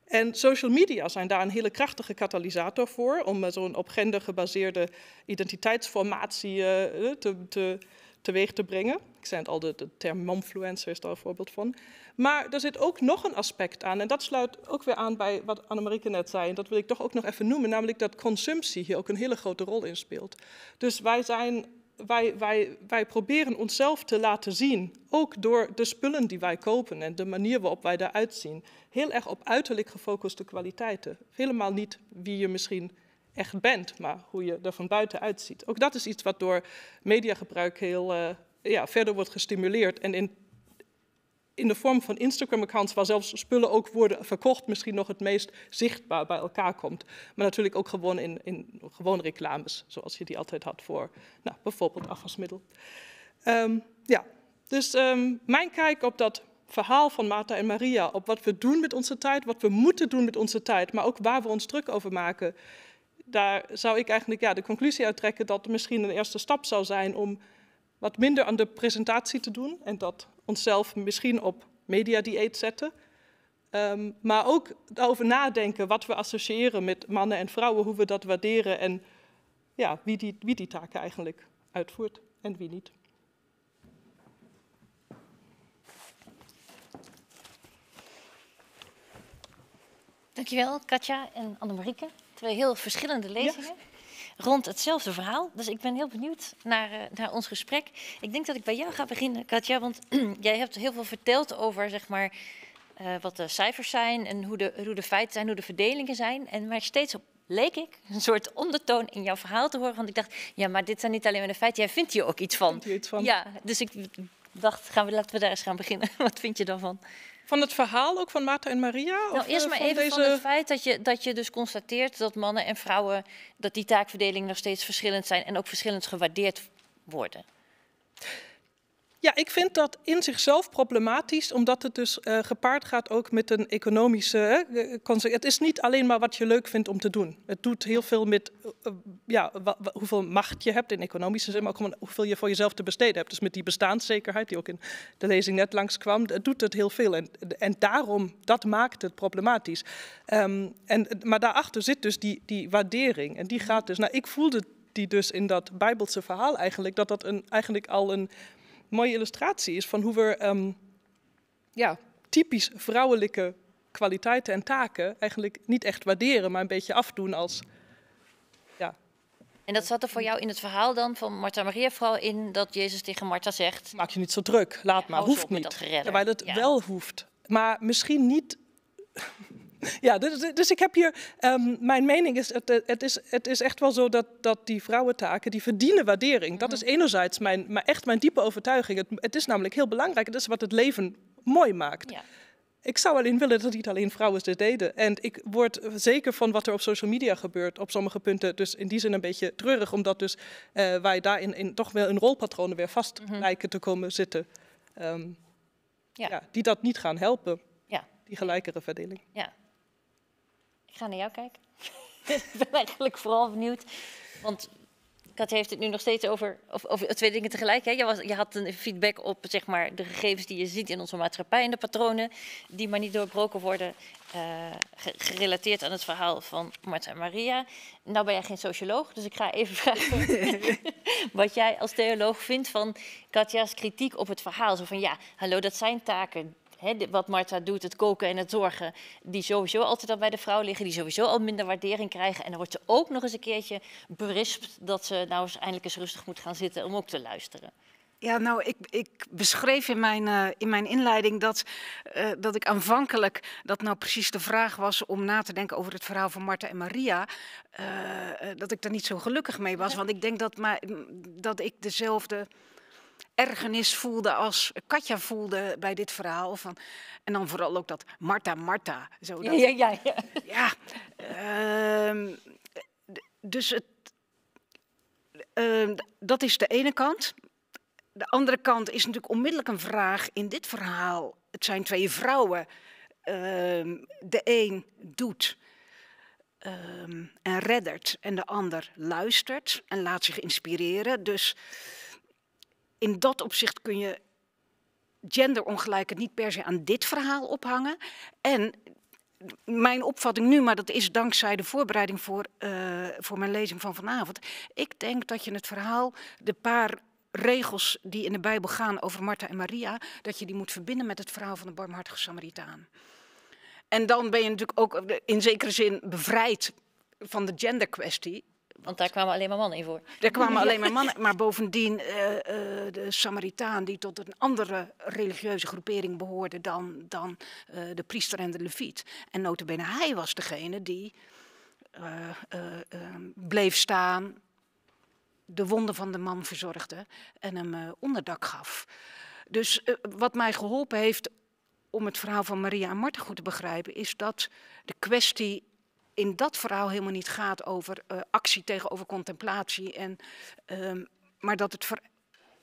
[SPEAKER 3] En social media zijn daar een hele krachtige katalysator voor om eh, zo'n op gender gebaseerde identiteitsformatie eh, eh, te, te teweeg te brengen. Ik zei het al, de, term momfluencer is daar een voorbeeld van. Maar er zit ook nog een aspect aan, en dat sluit ook weer aan bij wat Annemarieke net zei, en dat wil ik toch ook nog even noemen, namelijk dat consumptie hier ook een hele grote rol in speelt. Dus wij zijn wij, wij, wij, proberen onszelf te laten zien, ook door de spullen die wij kopen en de manier waarop wij eruit zien. Heel erg op uiterlijk gefocuste kwaliteiten. Helemaal niet wie je misschien echt bent, maar hoe je er van buiten uitziet. Ook dat is iets wat door mediagebruik heel eh, ja, verder wordt gestimuleerd. En in, in de vorm van Instagram-accounts, waar zelfs spullen ook worden verkocht, misschien nog het meest zichtbaar bij elkaar komt. Maar natuurlijk ook gewoon in, in gewoon reclames, zoals je die altijd had voor nou, bijvoorbeeld afwasmiddel. Ehm, ja, dus ehm, mijn kijk op dat verhaal van Martha en Maria, op wat we doen met onze tijd, wat we moeten doen met onze tijd, maar ook waar we ons druk over maken, daar zou ik eigenlijk ja, de conclusie uit trekken dat het misschien een eerste stap zou zijn om wat minder aan de presentatie te doen en dat onszelf misschien op dieet zetten. Ehm, maar ook over nadenken wat we associëren met mannen en vrouwen, hoe we dat waarderen en ja, wie, die, wie die taken eigenlijk uitvoert en wie niet.
[SPEAKER 1] Dankjewel, Katja en Annemarieke. Twee heel verschillende lezingen. Rond hetzelfde verhaal. Dus ik ben heel benieuwd naar, eh, naar ons gesprek. Ik denk dat ik bij jou ga beginnen, Katja. Want jij hebt heel veel verteld over zeg maar, eh, wat de cijfers zijn. En hoe de, hoe de feiten zijn, hoe de verdelingen zijn. En maar steeds op leek ik een soort ondertoon in jouw verhaal te horen. Want ik dacht, ja, maar dit zijn niet alleen maar de feiten. Jij vindt hier ook iets van. iets van? Ja, dus ik dacht, gaan we, laten we daar eens gaan beginnen. Wat vind je daarvan? van het verhaal ook van Maarten en Maria? Nou, of, eerst eh, maar van even deze... van het feit dat je, dat je dus constateert dat mannen en vrouwen, dat die taakverdeling nog steeds verschillend zijn en ook verschillend gewaardeerd worden. Ja, ik
[SPEAKER 3] vind dat in zichzelf problematisch, omdat het dus eh, gepaard gaat ook met een economische eh, Het is niet alleen maar wat je leuk vindt om te doen. Het doet heel veel met eh, ja, hoeveel macht je hebt in economische zin, maar ook hoeveel je voor jezelf te besteden hebt. Dus met die bestaanszekerheid, die ook in de lezing net langskwam, het doet het heel veel. En, en daarom, dat maakt het problematisch. Ehm, en, maar daarachter zit dus die, die waardering. En die gaat dus, nou, ik voelde die dus in dat Bijbelse verhaal eigenlijk, dat dat een, eigenlijk al een mooie illustratie is van hoe we ehm, ja, typisch vrouwelijke kwaliteiten en taken eigenlijk niet echt waarderen, maar een beetje afdoen als. Ja.
[SPEAKER 1] En dat zat er voor jou in het verhaal dan van Martha Maria vooral in dat Jezus tegen Martha zegt: Maak
[SPEAKER 3] je niet zo druk, laat maar, hoeft niet. Dat ja, maar dat wel hoeft. Maar misschien niet ja, dus, dus, ik heb hier, ehm, mijn mening is het, eh, het is, het is echt wel zo dat, dat die vrouwentaken, die verdienen waardering. Dat is mhm. enerzijds mijn, maar echt mijn diepe overtuiging. Het, het is namelijk heel belangrijk, het is wat het leven mooi maakt. Ja. Ik zou alleen willen dat niet alleen vrouwen dit deden. En ik word zeker van wat er op social media gebeurt op sommige punten. Dus in die zin een beetje treurig, omdat dus eh, wij daarin in, toch wel in rolpatronen weer vast mhm. te komen zitten. Ehm, ja. Ja, die dat niet gaan helpen, die gelijkere verdeling.
[SPEAKER 1] Ja. Ik ga naar jou kijken. ik ben eigenlijk vooral benieuwd. Want Kat heeft het nu nog steeds over, of twee dingen tegelijk. Hè? Je, was, je, had een feedback op zeg maar, de gegevens die je ziet in onze maatschappij en de patronen die maar niet doorbroken worden, eh, gerelateerd aan het verhaal van Marta en Maria. Nou ben jij geen socioloog, dus ik ga even vragen wat jij als theoloog vindt van Katja's kritiek op het verhaal. Zo van ja, hallo, dat zijn taken hè, wat Marta doet, het koken en het zorgen, die sowieso altijd al bij de vrouw liggen, die sowieso al minder waardering krijgen. En dan wordt ze ook nog eens een keertje berispt dat ze nou eens eindelijk eens rustig moet gaan zitten om ook te luisteren.
[SPEAKER 2] Ja, nou, ik, ik beschreef in mijn, eh, in mijn inleiding dat, eh, dat ik aanvankelijk, dat nou precies de vraag was om na te denken over het verhaal van Marta en Maria, eh, dat ik daar niet zo gelukkig mee was. Want ik denk dat, maar, dat ik dezelfde Ergenis voelde als Katja voelde bij dit verhaal. Van, en dan vooral ook dat Marta, Marta. Zo dat, ja, ja, ja. ja, ehm, dus het, ehm, dat is de ene kant. De andere kant is natuurlijk onmiddellijk een vraag in dit verhaal. Het zijn twee vrouwen. Ehm, de een doet en reddert en de ander luistert en laat zich inspireren. Dus in dat opzicht kun je genderongelijkheid niet per se aan dit verhaal ophangen. En mijn opvatting nu, maar dat is dankzij de voorbereiding voor, eh, voor mijn lezing van vanavond. Ik denk dat je het verhaal, de paar regels die in de Bijbel gaan over Martha en Maria, dat je die moet verbinden met het verhaal van de barmhartige Samaritaan. En dan ben je natuurlijk ook in zekere zin bevrijd van de genderkwestie. Want daar kwamen alleen maar mannen in voor. Er kwamen alleen maar mannen. Maar bovendien, eh, eh, de Samaritaan, die tot een andere religieuze groepering behoorde dan, dan eh, de priester en de leviet. En notabene hij was degene die ehm, bleef staan, de wonden van de man verzorgde en hem onderdak gaf. Dus wat mij geholpen heeft om het verhaal van Maria en Martha goed te begrijpen, is dat de kwestie in dat verhaal helemaal niet gaat over eh, actie tegenover contemplatie. En, ehm, maar dat het.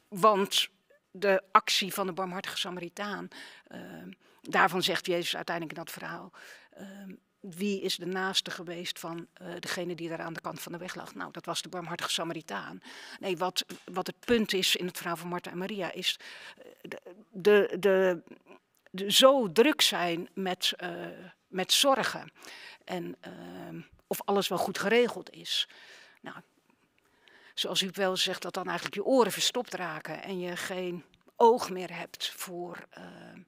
[SPEAKER 2] want de actie van de barmhartige Samaritaan, ehm, daarvan zegt Jezus uiteindelijk in dat verhaal. Ehm, wie is de naaste geweest van eh, degene die daar aan de kant van de weg lag? Nou, dat was de barmhartige Samaritaan. Nee, wat, wat het punt is in het verhaal van Martha en Maria is eh, de, de, de, de zo druk zijn met, met zorgen. En ehm, of alles wel goed geregeld is. Nou, zoals u wel zegt, dat dan eigenlijk je oren verstopt raken en je geen oog meer hebt voor. Ehm,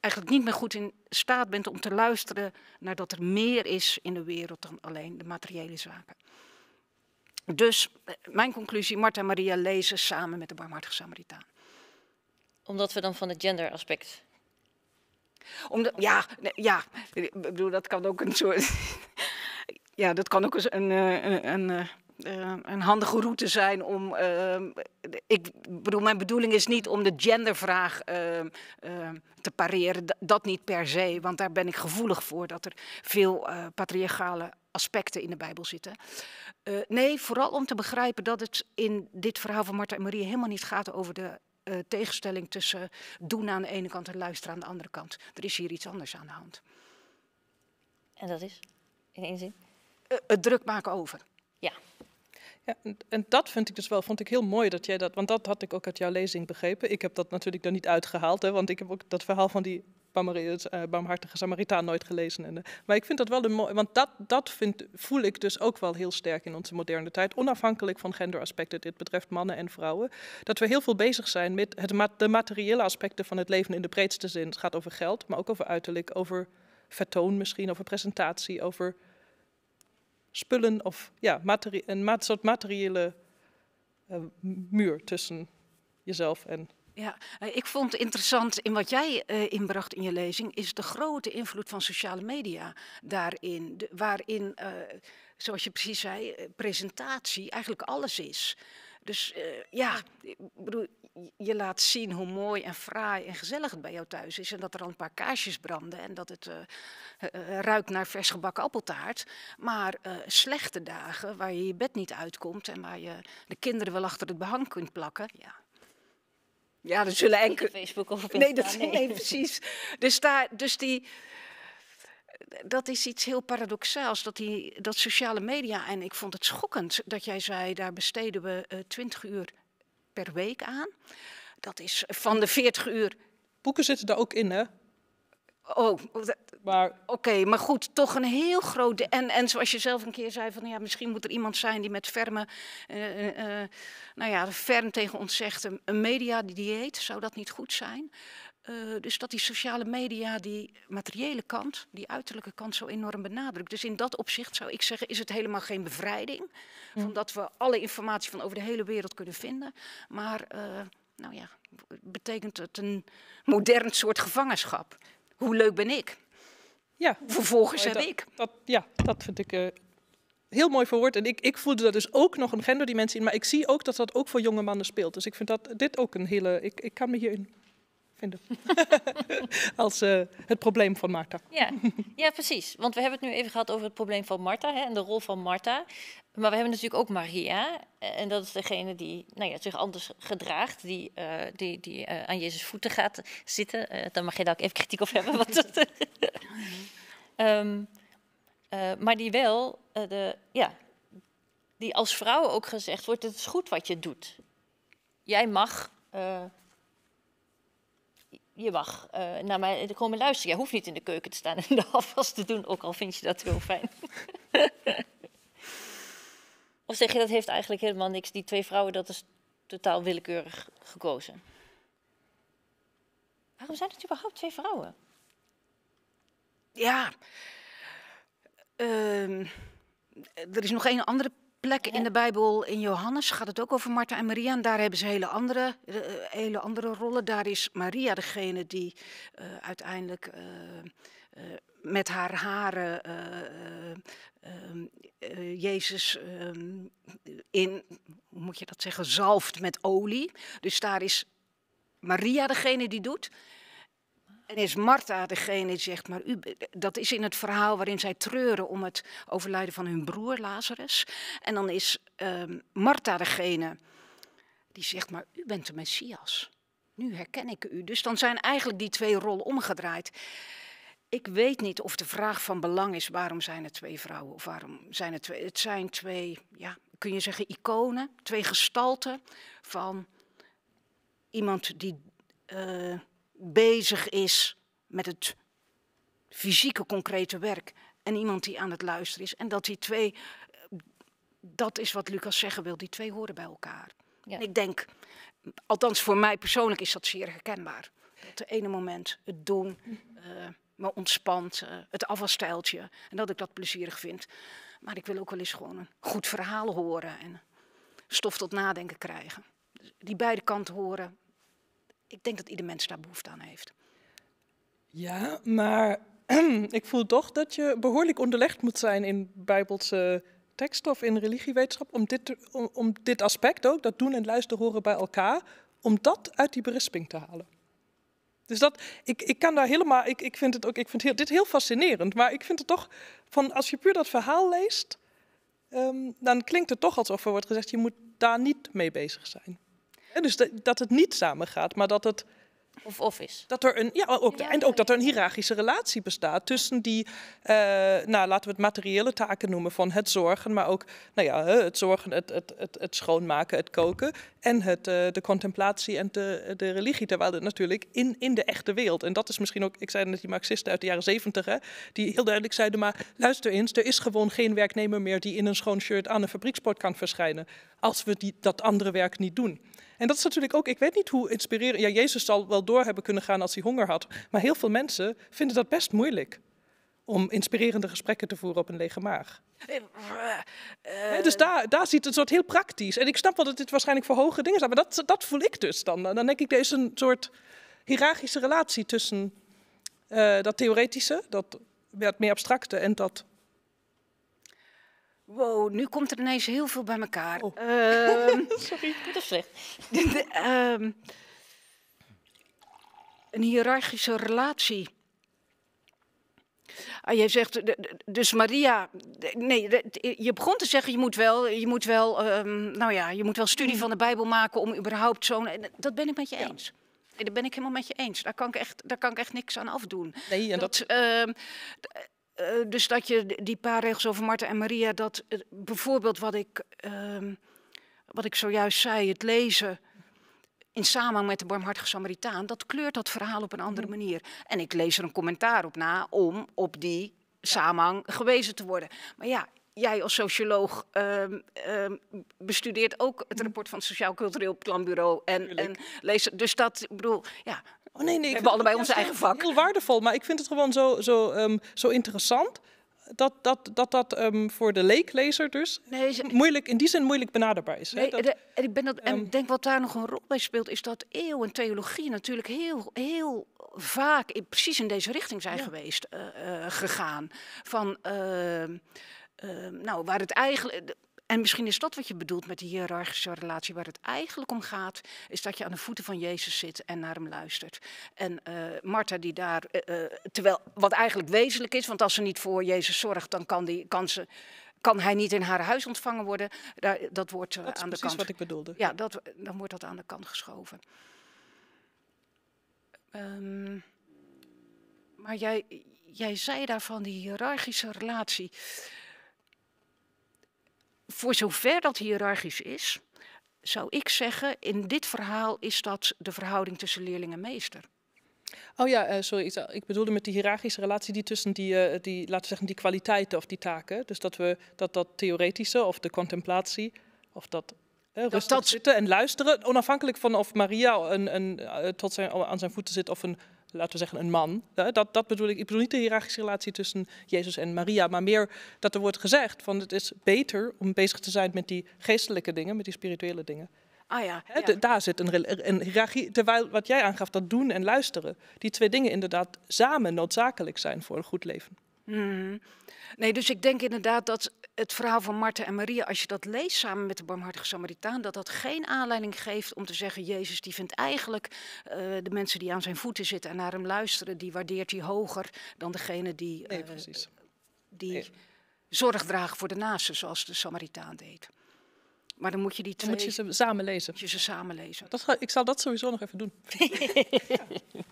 [SPEAKER 2] eigenlijk niet meer goed in staat bent om te luisteren naar dat er meer is in de wereld dan alleen de materiële zaken. Dus eh, mijn conclusie, Marta en Maria lezen samen met de Barmhartige Samaritaan.
[SPEAKER 1] Omdat we dan van het genderaspect
[SPEAKER 2] ja, ja, ik bedoel, dat kan ook een soort. ja, dat kan ook eh, een, een, een eh, een handige route zijn om. Ehm, ik bedoel, mijn bedoeling is niet om de gendervraag ehm, ehm, te pareren. dat niet per se, want daar ben ik gevoelig voor dat er veel eh, patriarchale aspecten in de Bijbel zitten. nee, vooral om te begrijpen dat het in dit verhaal van Martha en Marie helemaal niet gaat over de eh, tegenstelling tussen doen aan de ene kant en luisteren aan de andere kant. Er is hier iets anders aan de hand.
[SPEAKER 1] En dat is, in één zin? Eh, het druk maken over.
[SPEAKER 2] Ja.
[SPEAKER 3] Ja, en, en, dat vind ik dus wel, vond ik heel mooi dat jij dat, want dat had ik ook uit jouw lezing begrepen. Ik heb dat natuurlijk dan niet uitgehaald, hè, want ik heb ook dat verhaal van die eh, barmhartige Samaritaan nooit gelezen. En, maar ik vind dat wel een mooi, want dat, dat vind, voel ik dus ook wel heel sterk in onze moderne tijd, onafhankelijk van genderaspecten. Dit betreft mannen en vrouwen. Dat we heel veel bezig zijn met het, de materiële aspecten van het leven in de breedste zin. Het gaat over geld, maar ook over uiterlijk, over vertoon misschien, over presentatie, over spullen of ja, materie, een soort materiële eh, muur tussen jezelf en
[SPEAKER 2] ja, eh, ik vond interessant in wat jij eh, inbracht in je lezing, is de grote invloed van sociale media daarin. De, waarin, eh, zoals je precies zei, presentatie eigenlijk alles is. Dus ja, ik bedoel, je laat zien hoe mooi en fraai en gezellig het bij jou thuis is. En dat er al een paar kaarsjes branden en dat het ruikt naar vers gebakken appeltaart. Maar slechte dagen waar je je bed niet uitkomt en waar je de kinderen wel achter het behang kunt plakken. Ja, ja, er zullen enkele... Facebook of op Nee, dat, is nee precies. Dus, daar, dus die... Dat is iets heel paradoxaals, dat, die, dat sociale media... En ik vond het schokkend dat jij zei, daar besteden we eh, twintig uur per week aan. Dat is van de 40 uur... Boeken zitten daar ook in, hè? Oh, oh oké, maar goed, toch een heel groot. En, en zoals je zelf een keer zei, van ja, misschien moet er iemand zijn die met ferme, eh, eh, eh, nou ja, ferm tegen ons zegt, een, media-dieet, zou dat niet goed zijn? dus dat die sociale media die materiële kant, die uiterlijke kant zo enorm benadrukt. Dus in dat opzicht zou ik zeggen, is het helemaal geen bevrijding. omdat hm. we alle informatie van over de hele wereld kunnen vinden. Maar, nou ja, betekent het een modern soort gevangenschap hoe leuk ben ik? Ja. Vervolgens heb ik. Dat, ja, dat vind ik eh, heel mooi verwoord. En ik, ik voelde dat dus ook
[SPEAKER 3] nog een genderdimensie in. Maar ik zie ook dat dat ook voor jonge mannen speelt. Dus ik vind dat dit ook een hele... Ik, ik kan me hierin Als eh, het probleem van Marta.
[SPEAKER 1] Ja. ja, precies. Want we hebben het nu even gehad over het probleem van Marta hè, en de rol van Marta. Maar we hebben natuurlijk ook Maria. Eh, en dat is degene die nou ja, zich anders gedraagt. Die, eh, die, die aan Jezus voeten gaat zitten. daar mag je daar ook even kritiek op hebben. Want dat, ehm, maar die wel, de, ja, die als vrouw ook gezegd wordt: het is goed wat je doet. Jij mag je mag uh, naar mij komen eh, luisteren. Je hoeft niet in de keuken te staan en de afwas te doen, ook al vind je dat heel fijn. of zeg je, dat heeft eigenlijk helemaal niks. Die twee vrouwen, dat is totaal willekeurig gekozen. Waarom zijn het überhaupt twee vrouwen? Ja,
[SPEAKER 2] ehm, er is nog een andere plekken in de Bijbel, in Johannes, gaat het ook over Martha en Maria. En daar hebben ze hele andere, eh, hele andere rollen. Daar is Maria degene die eh, uiteindelijk eh, met haar haren ehm, Jezus ehm, in, hoe moet je dat zeggen, zalft met olie. Dus daar is Maria degene die doet. En is Marta degene die zegt, maar u, dat is in het verhaal waarin zij treuren om het overlijden van hun broer Lazarus. En dan is ehm, Marta degene die zegt, maar u bent de Messias. Nu herken ik u. Dus dan zijn eigenlijk die twee rollen omgedraaid. Ik weet niet of de vraag van belang is waarom zijn er twee vrouwen of waarom zijn er twee. Het zijn twee, ja, kun je zeggen, iconen, twee gestalten van iemand die eh, bezig is met het fysieke, concrete werk. En iemand die aan het luisteren is. En dat die twee, dat is wat Lucas zeggen wil, die twee horen bij elkaar. En ik denk, althans voor mij persoonlijk is dat zeer herkenbaar. Dat de ene moment het doen, eh, me ontspant, eh, het afwasstijltje. En dat ik dat plezierig vind. Maar ik wil ook wel eens gewoon een goed verhaal horen en stof tot nadenken krijgen. Die beide kanten horen ik denk dat ieder mens daar behoefte aan heeft.
[SPEAKER 3] Ja, maar
[SPEAKER 2] ik voel toch
[SPEAKER 3] dat je behoorlijk onderlegd moet zijn in bijbelse tekst of in religiewetenschap om dit, om, dit aspect ook, dat doen en luisteren horen bij elkaar, om dat uit die berisping te halen. Dus dat, ik, ik kan daar helemaal, ik, ik vind, het ook, ik vind dit heel fascinerend, maar ik vind het toch, van, als je puur dat verhaal leest, ehm, dan klinkt het toch alsof er wordt gezegd, je moet daar niet mee bezig zijn. En dus dat het niet samengaat, maar dat het. Of of is. Dat er een, ja, ook, en ook dat er een hiërarchische relatie bestaat tussen die, eh, nou, laten we het materiële taken noemen van het zorgen, maar ook nou ja, het zorgen, het, het, het, het schoonmaken, het koken en het, eh, de contemplatie en de, de religie. Terwijl het natuurlijk in, in de echte wereld, en dat is misschien ook, ik zei net die Marxisten uit de jaren zeventig, die heel duidelijk zeiden, maar luister eens, er is gewoon geen werknemer meer die in een schoon shirt aan een fabrieksport kan verschijnen als we die, dat andere werk niet doen. En dat is natuurlijk ook, ik weet niet hoe inspireren. Ja, Jezus zal wel door hebben kunnen gaan als hij honger had. Maar heel veel mensen vinden dat best moeilijk om inspirerende gesprekken te voeren op een lege maag. dus daar, daar ziet het soort heel praktisch. En ik snap wel dat dit waarschijnlijk voor hoge dingen staat, maar dat, dat voel ik dus dan. Dan denk ik, er is een soort hiërarchische relatie tussen eh, dat theoretische, dat werd meer abstracte, en dat
[SPEAKER 2] Wow, nu komt er ineens heel veel bij elkaar. Oh. Ehm, Sorry, dat is slecht. een hiërarchische relatie. Ah, jij zegt, dus Maria, nee, je begon te zeggen, je moet wel, je moet wel, ehm, nou ja, je moet wel studie van de Bijbel maken om überhaupt zo'n, dat ben ik met je eens. Dat daar ben ik helemaal met je eens. Daar kan ik echt, daar kan ik echt niks aan afdoen. Nee, en dat... Ehm, eh, dus dat je die paar regels over Marta en Maria, dat bijvoorbeeld wat ik, ehm, wat ik zojuist zei, het lezen in samenhang met de Barmhartige Samaritaan, dat kleurt dat verhaal op een andere manier. En ik lees er een commentaar op na om op die samenhang gewezen te worden. Maar ja, jij als socioloog ehm, ehm, bestudeert ook het mhm. rapport van het Sociaal Cultureel Planbureau. En, en leest, dus dat, ik bedoel, ja, Oh
[SPEAKER 3] nee, nee. We hebben allebei onze eigen vak. Heel waardevol, maar ik vind het gewoon zo, zo, ehm, zo interessant dat dat, dat, dat um, voor de leeklezer dus nee, moeilijk, in die zin moeilijk benaderbaar is. hè? Dat,
[SPEAKER 2] en ik ben dat, en ehm, denk wat daar nog een rol bij speelt, is dat eeuw en theologie natuurlijk heel, heel vaak in, precies in deze richting zijn geweest, eh, eh, gegaan. Van, nou, waar het eigenlijk en misschien is dat wat je bedoelt met die hiërarchische relatie, waar het eigenlijk om gaat, is dat je aan de voeten van Jezus zit en naar hem luistert. En eh, Martha die daar, eh, eh, terwijl wat eigenlijk wezenlijk is, want als ze niet voor Jezus zorgt, dan kan, die, kan ze kan hij niet in haar huis ontvangen worden. dat wordt aan de kant. Dat is wat ik bedoelde. Ja, dat, dan wordt dat aan de kant geschoven. Ehm, maar jij, jij zei daarvan die hiërarchische relatie voor zover dat hiërarchisch is, zou ik zeggen, in dit verhaal is dat de verhouding tussen leerling en meester.
[SPEAKER 3] Oh ja, eh, sorry. Ik bedoelde met die hiërarchische relatie die tussen die, eh, die, laten we zeggen, die kwaliteiten of die taken. Dus dat we dat, dat theoretische of de contemplatie of dat Hè, eh, zitten en luisteren, onafhankelijk van of Maria een, een, tot zijn, aan zijn voeten zit of een laten we zeggen, een man. Eh, dat, dat bedoel ik. Ik bedoel niet de hiërarchische relatie tussen Jezus en Maria, maar meer dat er wordt gezegd van het is beter om bezig te zijn met die geestelijke dingen, met die spirituele dingen. Ah ja, daar zit een, een hiërarchie. Terwijl wat jij aangaf, dat doen en luisteren, die twee dingen inderdaad samen noodzakelijk zijn voor een goed leven.
[SPEAKER 2] Mhm. Nee, dus ik denk inderdaad dat het verhaal van Martha en Maria, als je dat leest samen met de Barmhartige Samaritaan, dat dat geen aanleiding geeft om te zeggen: Jezus, die vindt eigenlijk eh, de mensen die aan zijn voeten zitten en naar hem luisteren, die waardeert hij hoger dan degene die, Nee, eh, precies. die zorg dragen voor de naasten, zoals de Samaritaan deed. Maar dan moet je die moet je ze samen lezen. Moet je ze samen lezen. Dat ik zal dat sowieso nog even doen.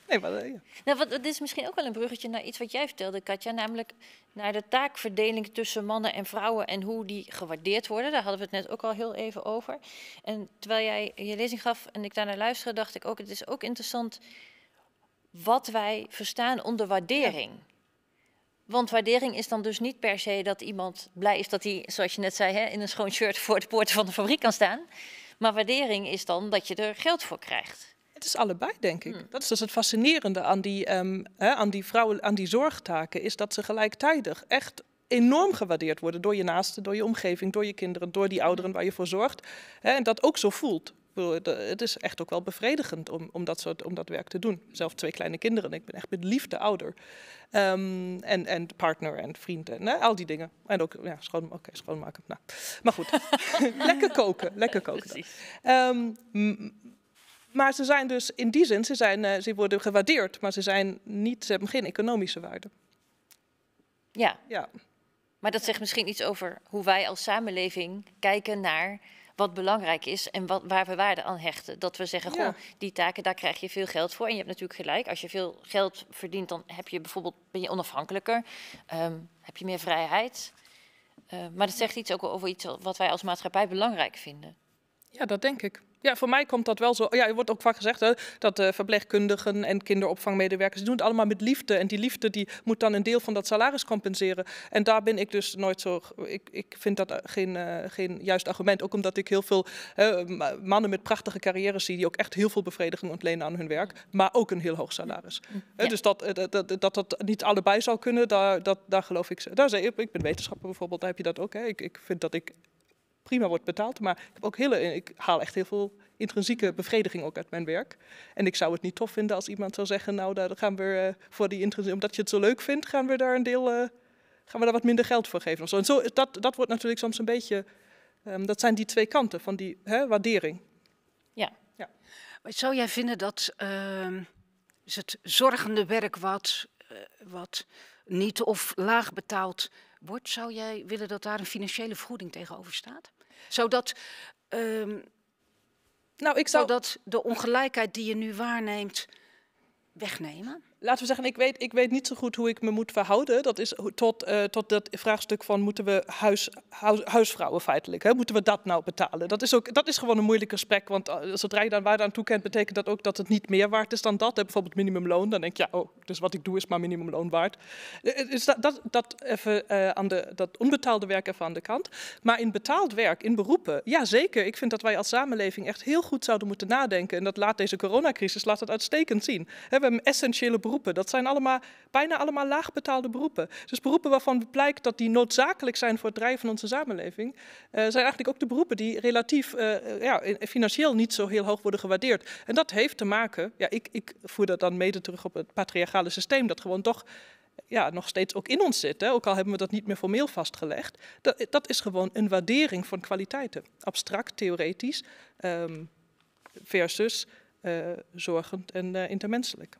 [SPEAKER 3] Nee, maar... Eh, ja.
[SPEAKER 1] Nou, wat, dit is misschien ook wel een bruggetje naar iets wat jij vertelde, Katja. Namelijk naar de taakverdeling tussen mannen en vrouwen en hoe die gewaardeerd worden. Daar hadden we het net ook al heel even over. En terwijl jij je lezing gaf en ik daarna luisterde, dacht ik ook... het is ook interessant wat wij verstaan onder waardering. Want waardering is dan dus niet per se dat iemand blij is dat hij, zoals je net zei, hè, in een schoon shirt voor de poorten van de fabriek kan staan. Maar waardering is dan dat je er geld voor krijgt. Het is allebei, denk ik.
[SPEAKER 3] Hmm. Dat is dus het fascinerende aan die, ehm, hè, aan die vrouwen, aan die zorgtaken, is dat ze gelijktijdig echt enorm gewaardeerd worden door je naasten, door je omgeving, door je kinderen, door die hmm. ouderen waar je voor zorgt. Hè, en dat ook zo voelt het is echt ook wel bevredigend om, om, dat soort, om dat werk te doen. Zelf twee kleine kinderen, ik ben echt met liefde ouder. Ehm, en, en partner en vrienden, en hè, al die dingen. En ook ja, oké schoonmaken. Nou. Maar goed, lekker koken, lekker koken. Ehm, maar ze zijn dus in die zin, ze, zijn, eh, ze worden gewaardeerd, maar ze, zijn niet, ze hebben geen economische waarde.
[SPEAKER 1] Ja. ja. Maar dat zegt misschien iets over hoe wij als samenleving kijken naar wat belangrijk is en wat, waar we waarde aan hechten. Dat we zeggen, goh, die taken, daar krijg je veel geld voor. En je hebt natuurlijk gelijk, als je veel geld verdient, dan heb je bijvoorbeeld, ben je onafhankelijker, ehm, heb je meer vrijheid. Eh, maar dat zegt iets ook over iets wat wij als maatschappij belangrijk vinden.
[SPEAKER 3] Ja, dat denk ik. Ja, voor mij komt dat wel zo. Ja, er wordt ook vaak gezegd hè, dat eh, verpleegkundigen en kinderopvangmedewerkers doen het allemaal met liefde. En die liefde die moet dan een deel van dat salaris compenseren. En daar ben ik dus nooit zo. Ik, ik vind dat eh, geen, eh, geen juist argument. Ook omdat ik heel veel mannen met prachtige carrières zie die ook echt heel veel bevrediging ontlenen aan hun werk. Maar ook een heel hoog salaris. dus dat dat, dat dat, dat niet allebei zou kunnen, daar, dat, daar geloof ik. Daar, ik ben wetenschapper bijvoorbeeld, daar heb je dat ook. Hè. Ik, ik vind dat ik prima wordt betaald. Maar ik, heb ook hele, ik haal echt heel veel intrinsieke bevrediging ook uit mijn werk. En ik zou het niet tof vinden als iemand zou zeggen, nou, daar gaan we eh, voor die intrinsieke, omdat je het zo leuk vindt, gaan we daar een deel, eh, gaan we daar wat minder geld voor geven. Of zo. En zo, dat, dat wordt natuurlijk soms een beetje, ehm, dat zijn die twee kanten van die hè, waardering.
[SPEAKER 2] Ja. ja. Maar zou jij vinden dat ehm, is het zorgende werk wat, eh, wat niet of laag betaald wordt, zou jij willen dat daar een financiële vergoeding tegenover staat? Zodat, um, nou, ik zou... zodat de ongelijkheid die je nu waarneemt wegnemen? laten we zeggen, ik weet, ik weet niet zo goed hoe ik me moet verhouden. Dat is tot,
[SPEAKER 3] eh, tot dat vraagstuk van moeten we huis, huisvrouwen feitelijk, hè? moeten we dat nou betalen? Dat is, ook, dat is gewoon een moeilijk gesprek, want eh, zodra je daar waarde aan toekent, betekent dat ook dat het niet meer waard is dan dat. Bijvoorbeeld minimumloon, dan denk je, ja, oh, dus wat ik doe is maar minimumloon waard. Eh, dus dat, dat, dat even aan de, dat onbetaalde werk even aan de kant. Maar in betaald werk, in beroepen, ja zeker, ik vind dat wij als samenleving echt heel goed zouden moeten nadenken. En dat laat deze coronacrisis laat dat uitstekend zien. We hebben essentiële beroepen beroepen. Dat zijn allemaal, bijna allemaal laagbetaalde beroepen. Dus beroepen waarvan blijkt dat die noodzakelijk zijn voor het drijven van onze samenleving, eh, zijn eigenlijk ook de beroepen die relatief eh, eh, ja, financieel niet zo heel hoog worden gewaardeerd. En dat heeft te maken, ja, ik, ik voer dat dan mede terug op het patriarchale systeem, dat gewoon toch ja, nog steeds ook in ons zit. Ook al hebben we dat niet meer formeel vastgelegd. Dat, dat is gewoon een waardering van kwaliteiten. Abstract, theoretisch, ehm, versus zorgend en intermenselijk.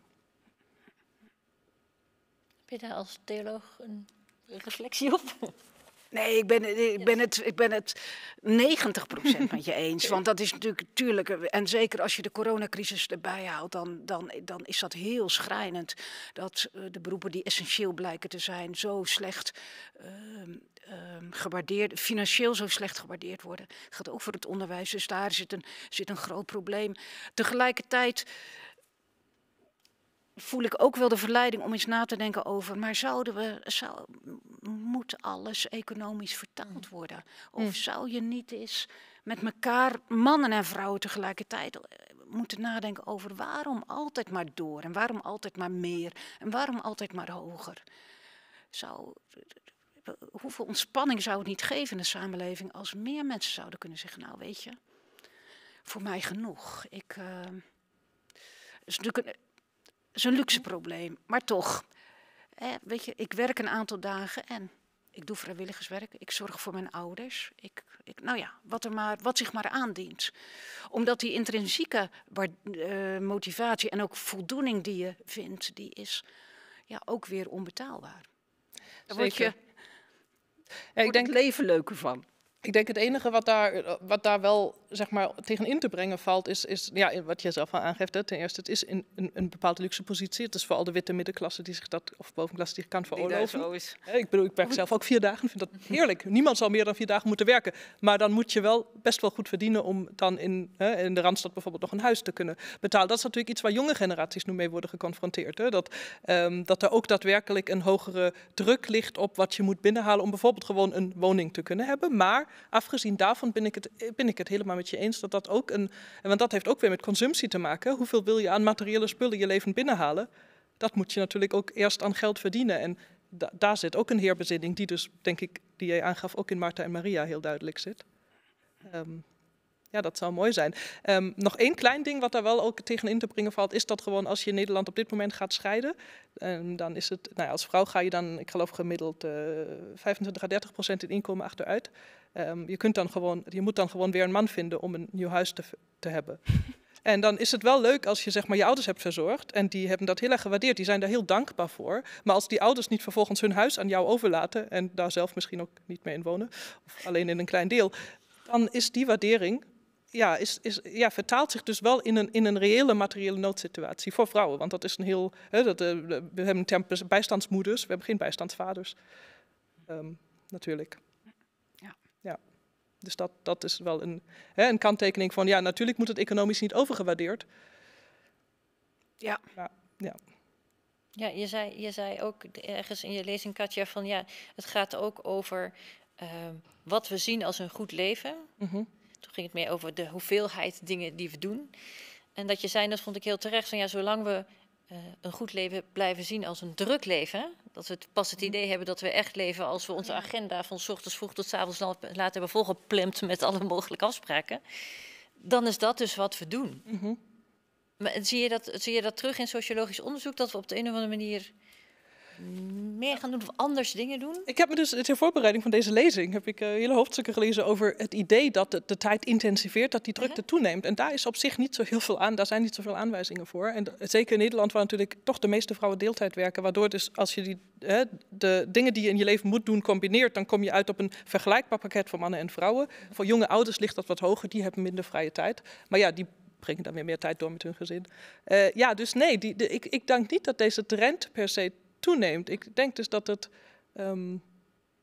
[SPEAKER 1] Heb je daar als theoloog een
[SPEAKER 2] reflectie op? Nee, ik ben, ik ben het, ik ben het 90% met je eens. Want dat is natuurlijk, tuurlijk, en zeker als je de coronacrisis erbij houdt, dan, dan, dan is dat heel schrijnend. Dat eh, de beroepen die essentieel blijken te zijn, zo slecht gewaardeerd ehm, ehm, worden, gewaardeerd, financieel zo slecht gewaardeerd worden. Dat gaat ook voor het onderwijs, dus daar zit een groot probleem. Tegelijkertijd voel ik ook wel de verleiding om eens na te denken over, maar zouden we, zou, moet alles economisch vertaald hm. worden? Hm. Of zou je niet eens met elkaar, mannen en vrouwen tegelijkertijd, eh, moeten nadenken over waarom altijd maar door en waarom altijd maar meer en waarom altijd maar hoger? Zou, hoeveel ontspanning zou het niet geven in de samenleving als meer mensen zouden kunnen zeggen, nou weet je, voor mij genoeg. Ik, uh, is natuurlijk is een luxe probleem, maar toch. weet je, ik werk een aantal dagen en ik doe vrijwilligerswerk. Ik zorg voor mijn ouders. Ik, ik, nou ja, wat, er maar, wat zich maar aandient. Omdat die intrinsieke eh, motivatie en ook voldoening die je vindt, die is ja, ook weer onbetaalbaar. Daar word je, ik denk, het leven leuker van. Ik denk het enige wat daar, wat daar
[SPEAKER 3] wel zeg maar, tegen in te brengen valt, is, is ja, wat jij zelf al aangeeft. Hè, ten eerste, het is in, een, bepaalde luxe positie. Het is vooral de witte middenklasse die zich dat, of bovenklasse die kan veroorloven. Is. Ik bedoel, ik werk zelf ook vier dagen. Ik vind dat mhm. heerlijk. Niemand zal meer dan vier dagen moeten werken. Maar dan moet je wel best wel goed verdienen om dan in, hè, in de Randstad bijvoorbeeld nog een huis te kunnen betalen. Dat is natuurlijk iets waar jonge generaties nu mee worden geconfronteerd. Hè. Dat, ehm, dat er ook daadwerkelijk een hogere druk ligt op wat je moet binnenhalen om bijvoorbeeld gewoon een woning te kunnen hebben. Maar afgezien daarvan eh, ben ik, het, helemaal met je eens dat dat ook een. Want dat heeft ook weer met consumptie te maken. Hoeveel wil je aan materiële spullen je leven binnenhalen? Dat moet je natuurlijk ook eerst aan geld verdienen. En daar zit ook een heerbezinning, die dus, denk ik, die jij aangaf, ook in Marta en Maria heel duidelijk zit. Ehm, ja, dat zou mooi zijn. Ehm, nog één klein ding wat daar wel ook tegen in te brengen valt, is dat gewoon als je Nederland op dit moment gaat scheiden, ehm, dan is het, nou ja, als vrouw ga je dan, ik geloof gemiddeld 25 eh, à 30 procent in inkomen achteruit. Ehm, je, kunt dan gewoon, je moet dan gewoon weer een man vinden om een nieuw huis te, te hebben. En dan is het wel leuk als je zeg maar je ouders hebt verzorgd. En die hebben dat heel erg gewaardeerd. Die zijn daar heel dankbaar voor. Maar als die ouders niet vervolgens hun huis aan jou overlaten. En daar zelf misschien ook niet mee in wonen. Of alleen in een klein deel. Dan is die waardering. Ja, is, is, ja, vertaalt zich dus wel in een, in een reële materiële noodsituatie voor vrouwen. Want dat is een heel. Hè, dat, eh, we hebben bijstandsmoeders, we hebben geen bijstandsvaders. Ehm, natuurlijk. Dus dat, dat is wel een, hè, een kanttekening van, ja, natuurlijk moet het economisch niet overgewaardeerd.
[SPEAKER 1] Ja. ja. ja. Ja, je zei, je zei ook ergens in je lezing, Katja, van ja, het gaat ook over ehm, wat we zien als een goed leven. Mhm. Toen ging het meer over de hoeveelheid dingen die we doen. En dat je zei, dat vond ik heel terecht, van ja, zolang we eh, een goed leven blijven zien als een druk leven. Dat we pas het mhm. idee hebben dat we echt leven als we onze agenda van s ochtends vroeg tot s avonds laat hebben volgeplemd met alle mogelijke afspraken. Dan is dat dus wat we doen. Mhm. Maar zie je, dat, zie je dat terug in sociologisch onderzoek, dat we op de een of andere manier meer gaan doen of anders dingen doen?
[SPEAKER 3] Ik heb me dus ter voorbereiding van deze lezing heb ik eh, hele hoofdstukken gelezen over het idee dat de, tijd intensiveert, dat die drukte mhm. toeneemt. En daar is op zich niet zo heel veel aan, daar zijn niet zoveel aanwijzingen voor. En zeker in Nederland, waar natuurlijk toch de meeste vrouwen deeltijd werken, waardoor dus als je die, de dingen die je in je leven moet doen combineert, dan kom je uit op een vergelijkbaar pakket voor mannen en vrouwen. Voor jonge ouders ligt dat wat hoger, die hebben minder vrije tijd. Maar ja, die brengen dan weer meer tijd door met hun gezin. Eh, ja, dus nee, die, ik, ik denk niet dat deze trend per se toeneemt. Ik denk dus dat het ehm,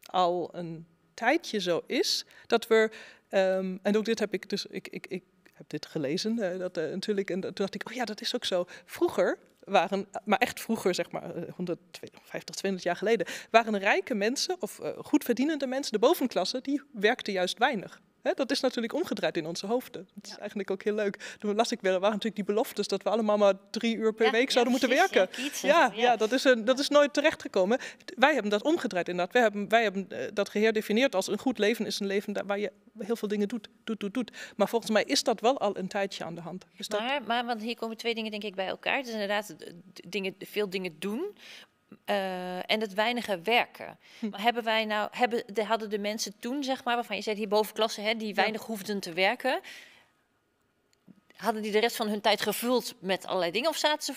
[SPEAKER 3] al een tijdje zo is dat we, ehm, en ook dit heb ik dus, ik, ik, ik heb dit gelezen, eh, dat, eh, natuurlijk, en toen dacht ik, oh ja, dat is ook zo. Vroeger waren, maar echt vroeger, zeg maar 150, eh, 200 jaar geleden, waren rijke mensen of goed verdienende mensen, de bovenklasse, die werkten juist weinig dat is natuurlijk omgedraaid in onze hoofden. Dat is eigenlijk ook heel leuk. Toen las ik weer, waren natuurlijk die beloftes dat we allemaal maar drie uur per week zouden moeten werken. Ja, ja. dat, is een, dat is nooit terechtgekomen. Wij hebben dat omgedraaid inderdaad. Wij hebben, wij hebben eh, dat geherdefinieerd als een goed leven is een leven waar je heel veel dingen doet, doet, doet, doet. Maar volgens mij is dat wel al een tijdje aan de hand.
[SPEAKER 1] maar, maar, want hier komen twee dingen denk ik bij elkaar. Dus inderdaad eh, dingen, veel dingen doen, eh, en het weinige werken. Hm. Maar hebben wij nou, hebben, de, hadden de mensen toen, zeg maar, waarvan je zei hier bovenklasse, hè, die weinig hoefden te werken, hadden die de rest van hun tijd gevuld met allerlei dingen? Of zaten ze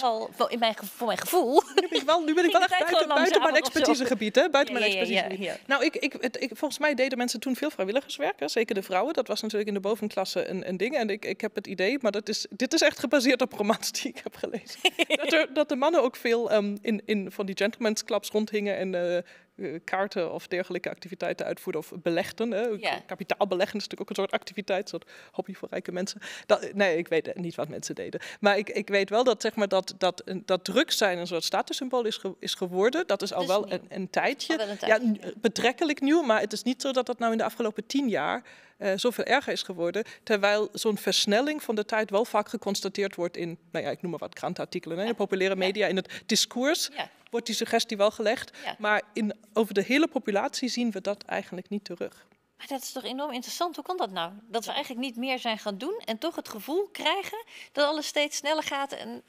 [SPEAKER 1] wel, in mijn, voor mijn gevoel. Nu ben ik wel, nu ben ik wel echt buiten, buiten mijn expertisegebied.
[SPEAKER 3] Hè? Buiten mijn expertisegebied. nou, ik, ik, het, volgens mij deden mensen toen veel vrijwilligerswerk. Hè? Zeker de vrouwen. Dat was natuurlijk in de bovenklasse een, een ding. En ik, ik heb het idee, maar dat is, dit is echt gebaseerd op romans die ik heb gelezen. dat, dat de mannen ook veel ehm, in, in van die gentleman's clubs rondhingen en eh, eh, kaarten of dergelijke activiteiten uitvoeren of belegden. Hè. Kapitaal beleggen is natuurlijk ook een soort activiteit, een soort hobby voor rijke mensen. Dat, nee, ik weet niet wat mensen deden. Maar ik, ik weet wel dat, zeg maar, dat, dat, dat drugs zijn een soort statussymbool is, is geworden. Dat is al dus wel een, een, tijdje. Ja, betrekkelijk nieuw, maar het is niet zo dat dat nou in de afgelopen tien jaar eh, zoveel erger is geworden. Terwijl zo'n versnelling van de tijd wel vaak geconstateerd wordt in, nou ja, ik noem maar wat krantenartikelen, in populaire media, in het discours wordt die suggestie wel gelegd. Maar in, over de hele populatie zien we dat eigenlijk niet terug.
[SPEAKER 1] Maar dat is toch enorm interessant? Hoe kan dat nou? Dat we eigenlijk niet meer zijn gaan doen en toch het gevoel krijgen dat alles steeds sneller gaat en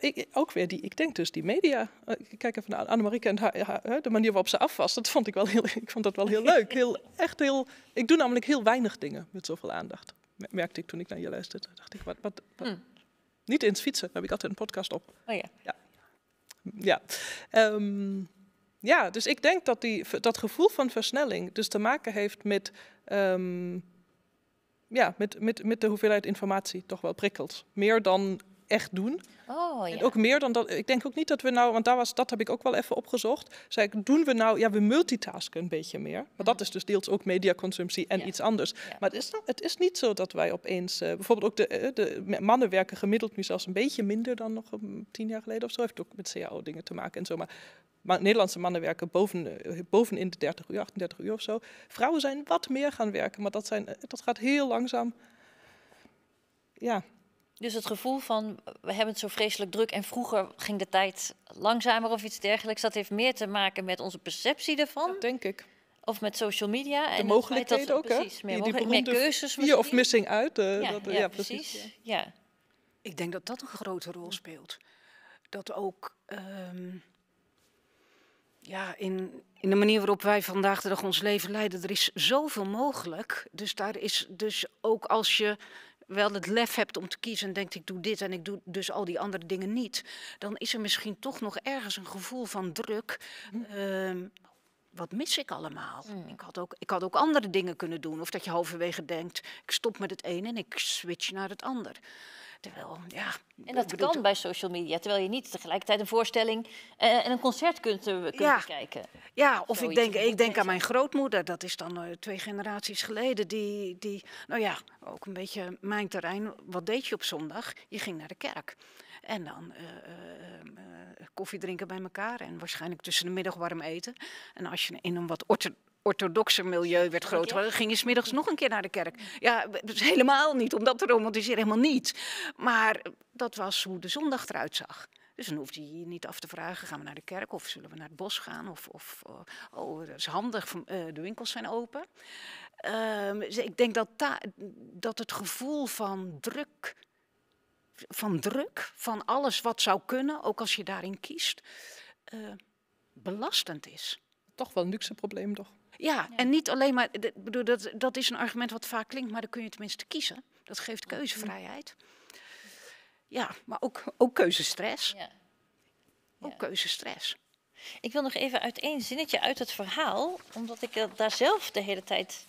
[SPEAKER 3] ja, ik, ook weer die, ik denk dus die media. Eh, ik kijk even naar Annemarieke en de manier waarop ze af was. Dat vond ik wel heel, ik vond dat wel heel leuk. Heel, echt heel, ik doe namelijk heel weinig dingen met zoveel aandacht. Merkte ik toen ik naar je luisterde. dacht ik, wat, wat, hmm. Niet eens fietsen, daar heb ik altijd een podcast op. Oh ja. Ja, ja. Ehm, ja dus ik denk dat die, dat gevoel van versnelling dus te maken heeft met... Ehm, ja, met, met, met de hoeveelheid informatie toch wel prikkelt. Meer dan echt doen. Oh, ja. En ook meer dan dat. Ik denk ook niet dat we nou, want daar was, dat heb ik ook wel even opgezocht. Zeg ik, doen we nou, ja, we multitasken een beetje meer. Maar dat is dus deels ook mediaconsumptie en iets anders. Maar het is, het is niet zo dat wij opeens, eh, bijvoorbeeld ook de, eh, de, mannen werken gemiddeld nu zelfs een beetje minder dan nog mm, tien jaar geleden of zo. Heeft ook met CAO-dingen te maken en zo. Maar Nederlandse mannen werken boven, eh, bovenin de 30 uur, 38 uur of zo. Vrouwen zijn wat meer gaan werken, maar dat, zijn, dat gaat heel langzaam.
[SPEAKER 1] Ja, dus het gevoel van we hebben het zo vreselijk druk en vroeger ging de tijd langzamer of iets dergelijks, dat heeft meer te maken met onze perceptie ervan. denk ik. Of met social media. De en mogelijkheden ook, hè? meer, die, meer keuzes misschien. of
[SPEAKER 2] missing uit. Eh, ja, dat, ja, precies. Ja. Ik denk dat dat een grote rol speelt. Dat ook ehm, ja, in, in de manier waarop wij vandaag de dag ons leven leiden, er is zoveel mogelijk. Dus daar is dus ook als je wel het lef hebt om te kiezen en denkt ik doe dit en ik doe dus al die andere dingen niet, dan is er misschien toch nog ergens een gevoel van druk. Hm. Ehm, wat mis ik allemaal? Hm. Ik, had ook, ik had ook andere dingen kunnen doen. Of dat je halverwege denkt,
[SPEAKER 1] ik stop met het een en ik switch naar het ander. Terwijl, ja, en dat kan bij social media, terwijl je niet tegelijkertijd een voorstelling eh, en een concert kunt, eh, kijken. ja.
[SPEAKER 2] Ja, of ik denk, ik denk aan mijn grootmoeder, dat is dan eh, twee generaties geleden, die, die, nou ja, ook een beetje mijn terrein. Wat deed je op zondag? Je ging naar de kerk. En dan uh, koffie drinken bij elkaar en waarschijnlijk tussen de middag warm eten. En als je in een wat orthodoxe milieu werd groter. Ging je smiddags nog een keer naar de kerk. Ja, dus helemaal niet, omdat te romantiseren, helemaal niet. Maar eh, dat was hoe de zondag eruit zag. Dus dan hoefde je je niet af te vragen, gaan we naar de kerk of zullen we naar het bos gaan? Of, of eh, oh, dat is handig, eh, de winkels zijn open. Ehm, ik denk dat, dat het gevoel van druk, van druk, van alles wat zou kunnen, ook als je daarin kiest, belastend is. Toch wel een luxe probleem, toch? Ja, en niet alleen maar, bedoel, dat, dat is een argument wat vaak klinkt, maar dan
[SPEAKER 1] kun je tenminste kiezen. Dat geeft keuzevrijheid. Ja, maar ook, ook keuzestress. Ja. Ook keuzestress. Ik wil nog even uit één zinnetje uit het verhaal, omdat ik eh, daar zelf de hele tijd,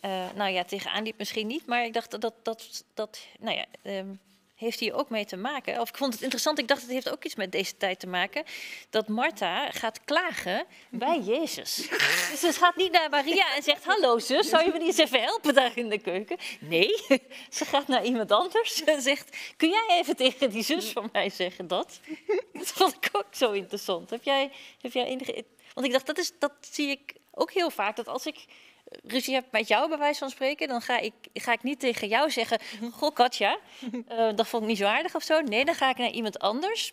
[SPEAKER 1] eh, nou ja, tegenaan liep misschien niet, maar ik dacht dat dat, dat, dat nou ja, ehm, heeft hier ook mee te maken. Of ik vond het interessant, ik dacht het heeft ook iets met deze tijd te maken. Dat Martha gaat klagen bij Jezus. Dus ze gaat niet naar Maria en zegt: Hallo zus, zou je me niet eens even helpen daar in de keuken? Nee, ze gaat naar iemand anders en zegt: Kun jij even tegen die zus van mij zeggen dat? Dat vond ik ook zo interessant. Heb jij, heb jij enige. Want ik dacht, dat, is, dat zie ik ook heel vaak. Dat als ik ruzie heb met jou, bewijs van spreken, dan ga ik, ga ik niet tegen jou zeggen: Goh, Katja, eh, dat vond ik niet zo aardig of zo. Nee, dan ga ik naar iemand anders.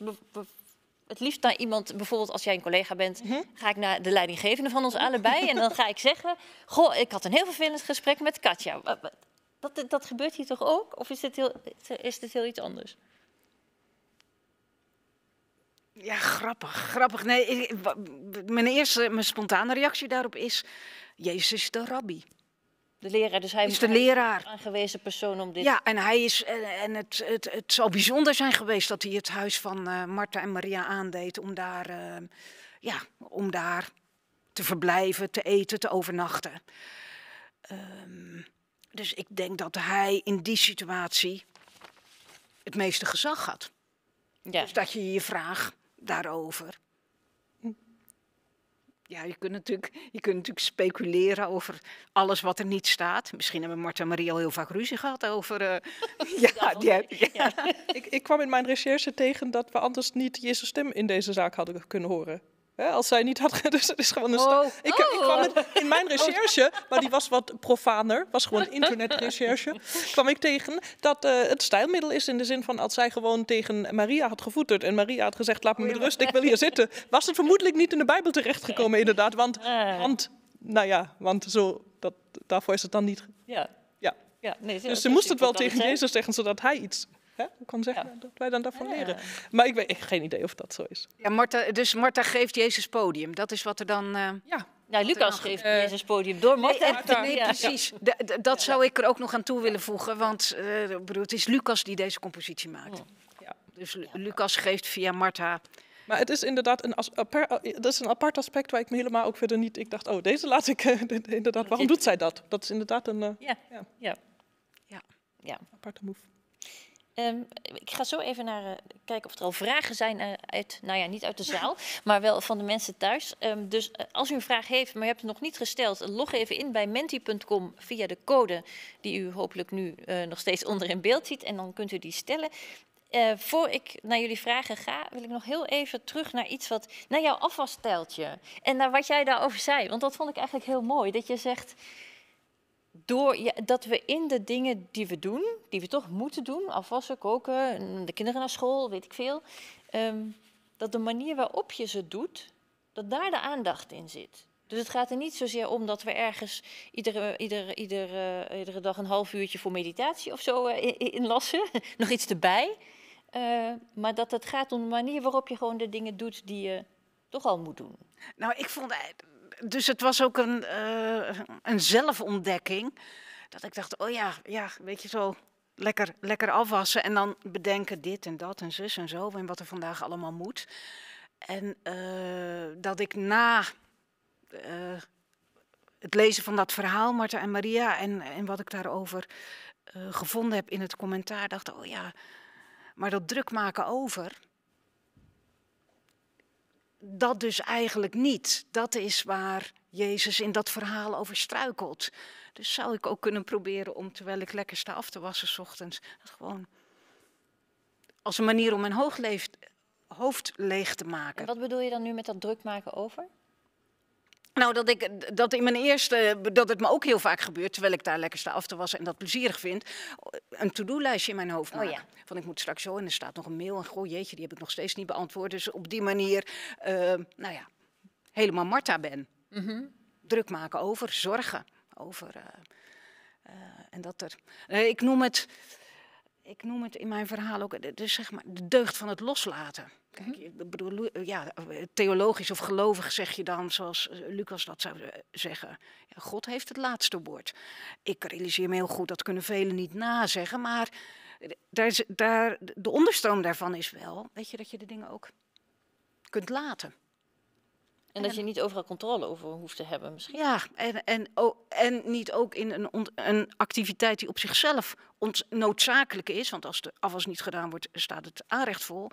[SPEAKER 1] het liefst naar iemand, bijvoorbeeld als jij een collega bent, mhm. ga ik naar de leidinggevende van ons oh. allebei. en dan ga ik zeggen: Goh, ik had een heel vervelend gesprek met Katja. Dat, dat gebeurt hier toch ook? Of is dit heel, is dit heel iets anders?
[SPEAKER 2] Ja, grappig, grappig.
[SPEAKER 1] Nee, mijn eerste,
[SPEAKER 2] mijn spontane reactie daarop is, Jezus de rabbi. De leraar, dus hij is de leraar.
[SPEAKER 1] Een aangewezen persoon om
[SPEAKER 2] dit... Ja, en, hij is, en het, het, het zal bijzonder zijn geweest dat hij het huis van uh, Martha en Maria aandeed om daar, eh, ja, om daar te verblijven, te eten, te overnachten. Ehm, dus ik denk dat hij in die situatie het meeste gezag had. Ja. Dus dat je je vraag daarover? Ja, je kunt, natuurlijk, je kunt natuurlijk speculeren over alles wat er niet staat. Misschien hebben Marta en Marie al heel vaak ruzie gehad over... Eh, ja, die heb, Ik, ik kwam in mijn recherche
[SPEAKER 3] tegen dat we anders niet Jezus' stem in deze zaak hadden kunnen horen als zij niet had. Dus het is gewoon een. Oh. Ik, ik, oh. kwam in, in mijn recherche, maar die was wat profaner, was gewoon internetrecherche. kwam ik tegen dat eh, het stijlmiddel is in de zin van als zij gewoon tegen Maria had gevoeterd en Maria had gezegd: laat me met oh, rust, ik wil hier zitten. Was het vermoedelijk niet in de Bijbel terechtgekomen, inderdaad. Want, want nou ja, want zo, dat, daarvoor is het dan niet.
[SPEAKER 2] Ja.
[SPEAKER 1] Ja. nee, dus ze moest het wel tegen Jezus
[SPEAKER 2] zeggen, zodat hij iets ik kan zeggen ja. dat wij dan daarvan leren.
[SPEAKER 1] Maar ik weet geen idee of dat zo is.
[SPEAKER 2] Ja, Martha, dus Martha geeft Jezus podium. Dat is wat er dan...
[SPEAKER 1] Uh... Ja, Lucas geeft Jezus podium door Martha. Nee, nee ja. precies.
[SPEAKER 2] dat zou ik er ook nog aan toe willen voegen. Want uh, bedoel, het is Lucas die deze compositie maakt. Oh. Dus
[SPEAKER 3] Lucas geeft via Martha... Maar het is inderdaad een, eh, dat is een apart aspect waar ik me helemaal ook verder niet... Ik dacht, oh, deze laat ik... inderdaad, waarom doet zij dat? Dat is inderdaad een... ja.
[SPEAKER 1] Ja. ja. ja. Aparte move. Ehm, ik ga zo even naar uh, kijken of er al vragen zijn eh, uit, nou ja, niet uit de zaal, maar wel van de mensen thuis. Ehm, dus eh, als u een vraag heeft, maar u hebt het nog niet gesteld, log even in bij menti.com via de code die u hopelijk nu nog steeds onder in beeld ziet. En dan kunt u die stellen. voor ik naar jullie vragen ga, wil ik nog heel even terug naar iets wat. naar jouw afwassteltje. En naar wat jij daarover zei. Want dat vond ik eigenlijk heel mooi. Dat je zegt door, ja, dat we in de dingen die we doen, die we toch moeten doen, afwassen, koken, de kinderen naar school, weet ik veel, ehm, dat de manier waarop je ze doet, dat daar de aandacht in zit. Dus het gaat er niet zozeer om dat we ergens iedere, iedere, iedere dag een half uurtje voor meditatie of zo eh, inlassen, nog iets erbij. Eh, maar dat het gaat om de manier waarop je gewoon de dingen doet die je toch al moet doen. Nou, ik vond eh, dus
[SPEAKER 2] het was ook een, eh, een zelfontdekking.
[SPEAKER 1] Dat ik dacht, oh
[SPEAKER 2] ja, ja, weet je zo, lekker, lekker afwassen en dan bedenken dit en dat en zus en zo en wat er vandaag allemaal moet. En eh, dat ik na eh, het lezen van dat verhaal, Marta en Maria, en, en wat ik daarover gevonden heb in het commentaar, dacht, oh ja, maar dat druk maken over, dat dus eigenlijk niet. Dat is waar Jezus in dat verhaal over struikelt. Dus zou ik ook kunnen proberen om, terwijl ik lekker sta af te wassen s ochtends, gewoon als een manier om mijn hoofd leeg te maken.
[SPEAKER 1] wat bedoel je dan nu met dat druk maken over?
[SPEAKER 2] Nou, dat, ik, dat in mijn eerste, dat het me ook heel vaak gebeurt, terwijl ik daar lekker sta af te wassen en dat plezierig vind, een to-do-lijstje in mijn hoofd maken. Oh, ja. Van ik moet straks zo en er staat nog een mail en goh jeetje, die heb ik nog steeds niet beantwoord. Dus op die manier, ehm, nou ja, helemaal Marta ben. Mhm. Druk maken over zorgen, over... Eh, eh, en dat er, eh, ik noem het ik noem het in mijn verhaal ook de, zeg maar, de deugd van het loslaten. Kijk, mhm. ik bedoel, eh, ja, theologisch of gelovig zeg je dan, zoals eh, Lucas dat zou eh, zeggen. Ja, God heeft het laatste woord. Ik realiseer me heel goed, dat kunnen velen niet nazeggen, maar daar, daar, de onderstroom daarvan is wel, weet je, dat je de dingen ook
[SPEAKER 1] kunt laten. En, dat je niet overal controle over hoeft te hebben misschien. Ja, en, en, en niet ook in een, een
[SPEAKER 2] activiteit die op zichzelf noodzakelijk is. Want als de afwas niet gedaan wordt, staat het aanrecht vol.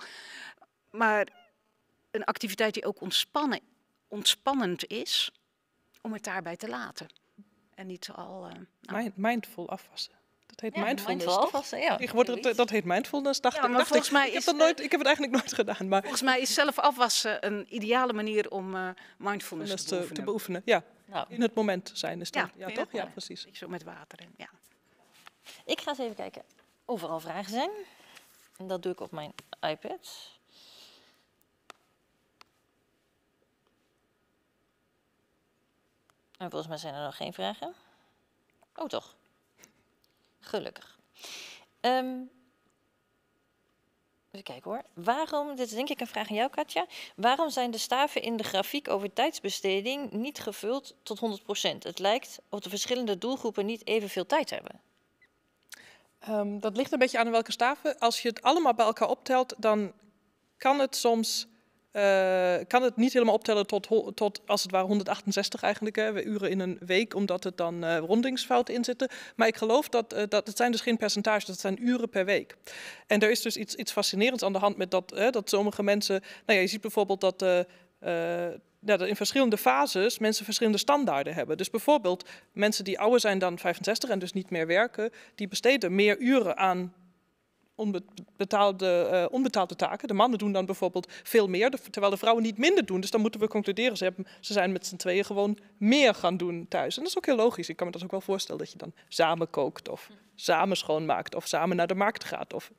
[SPEAKER 2] Maar een activiteit die ook ontspannen, ontspannend is, om het daarbij te laten. En niet al... Uh, Mindful afwassen. Dat heet mindfulness. Mindful, ja, ik word dat, eh,
[SPEAKER 3] dat heet mindfulness, dacht, ja, dacht volgens ik. Mij ik, heb dat nooit, ik heb het
[SPEAKER 2] eigenlijk nooit gedaan. Maar... Volgens mij is zelf afwassen een ideale manier om eh, mindfulness te, te, beoefenen. Ja, in het moment zijn is
[SPEAKER 3] dat. Ja, toch?
[SPEAKER 1] Ja,
[SPEAKER 2] precies. Ik zo met water in, ja.
[SPEAKER 1] Ik ga eens even kijken of er al vragen zijn. En dat doe ik op mijn iPad. En volgens mij zijn er nog geen vragen. Oh, toch? Gelukkig. Um, even kijken hoor. Waarom, dit is denk ik een vraag aan jou, Katja. Waarom zijn de staven in de grafiek over tijdsbesteding niet gevuld tot 100%? Het lijkt of de verschillende doelgroepen niet evenveel tijd hebben. Ehm, dat ligt een beetje aan welke staven. Als je het allemaal bij elkaar optelt, dan
[SPEAKER 3] kan het soms ik eh, kan het niet helemaal optellen tot, tot als het ware 168 eigenlijk, hè, uren in een week, omdat het dan uh, eh, rondingsfouten in zitten. Maar ik geloof dat, eh, dat het zijn dus geen percentages, dat zijn uren per week. En er is dus iets, iets fascinerends aan de hand met dat, hè, dat sommige mensen, nou ja, je ziet bijvoorbeeld dat... dat in verschillende fases mensen verschillende standaarden hebben. Dus bijvoorbeeld mensen die ouder zijn dan 65 en dus niet meer werken, die besteden meer uren aan onbetaalde, eh, onbetaalde taken. De mannen doen dan bijvoorbeeld veel meer, terwijl de vrouwen niet minder doen. Dus dan moeten we concluderen, ze, ze zijn met z'n tweeën gewoon meer gaan doen thuis. En dat is ook heel logisch. Ik kan me dat ook wel voorstellen, dat je dan samen kookt of samen schoonmaakt of samen naar de markt gaat of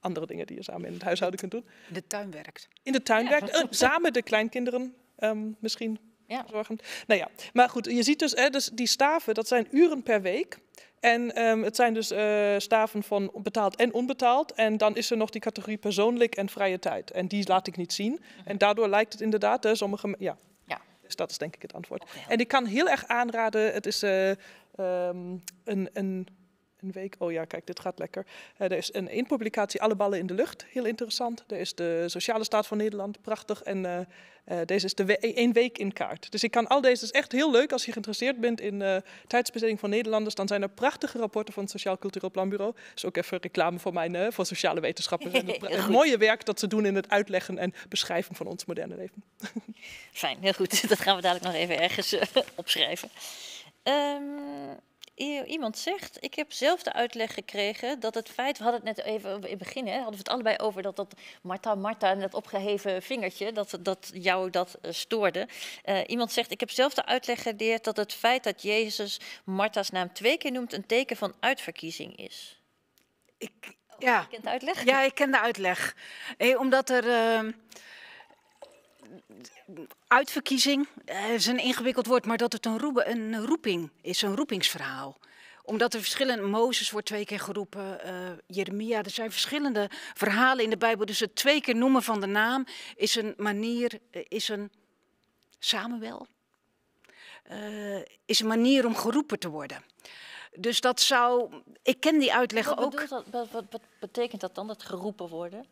[SPEAKER 3] andere dingen die je samen in het huishouden kunt doen.
[SPEAKER 2] In de tuin werkt.
[SPEAKER 3] In de tuin werkt. Eh, samen de kleinkinderen um, misschien ja. Zorgend. Nou ja, maar goed, je ziet dus, hè, dus die staven, dat zijn uren per week. En ehm, het zijn dus eh, staven van betaald en onbetaald. En dan is er nog die categorie persoonlijk en vrije tijd. En die laat ik niet zien. Mhm. En daardoor lijkt het inderdaad, hè, sommige. Ja. ja. Dus dat is denk ik het antwoord. En ik kan heel erg aanraden, het is eh, ehm, een, een een week. Oh ja, kijk, dit gaat lekker. Eh, er is een inpublicatie, Alle ballen in de lucht, heel interessant. Er is de Sociale Staat van Nederland, prachtig. En eh, eh, deze is de we één week in kaart. Dus ik kan al deze, is echt heel leuk als je geïnteresseerd bent in tijdsbesteding van Nederlanders. Dan zijn er prachtige rapporten van het Sociaal Cultureel Planbureau. Is ook even reclame voor mijn, voor sociale wetenschappers. het, het mooie werk dat ze doen in het uitleggen en beschrijven van ons moderne leven.
[SPEAKER 1] Fijn, heel goed. Dat gaan we dadelijk nog even ergens opschrijven. Ehm, iemand zegt, ik heb zelf de uitleg gekregen dat het feit, we hadden het net even in het begin, hè, hadden we het allebei over dat dat Marta, Marta en dat opgeheven vingertje, dat, dat jou dat eh, stoorde. Eh, iemand zegt, ik heb zelf de uitleg geleerd dat het feit dat Jezus Marta's naam twee keer noemt een teken van uitverkiezing is.
[SPEAKER 2] Ik, ja. ik oh, ken de uitleg? Ja, ik ken de uitleg. omdat er... Ehm, uitverkiezing eh, is een ingewikkeld woord, maar dat het een, een roeping is, een roepingsverhaal omdat er verschillende, Mozes wordt twee keer geroepen, eh, Jeremia, er zijn verschillende verhalen in de Bijbel. Dus het twee keer noemen van de naam is een manier, eh, is een samenwel, uh, is een manier om geroepen te worden. Dus dat zou, ik ken die uitleg ook. wat, wat betekent dat dan, dat geroepen worden?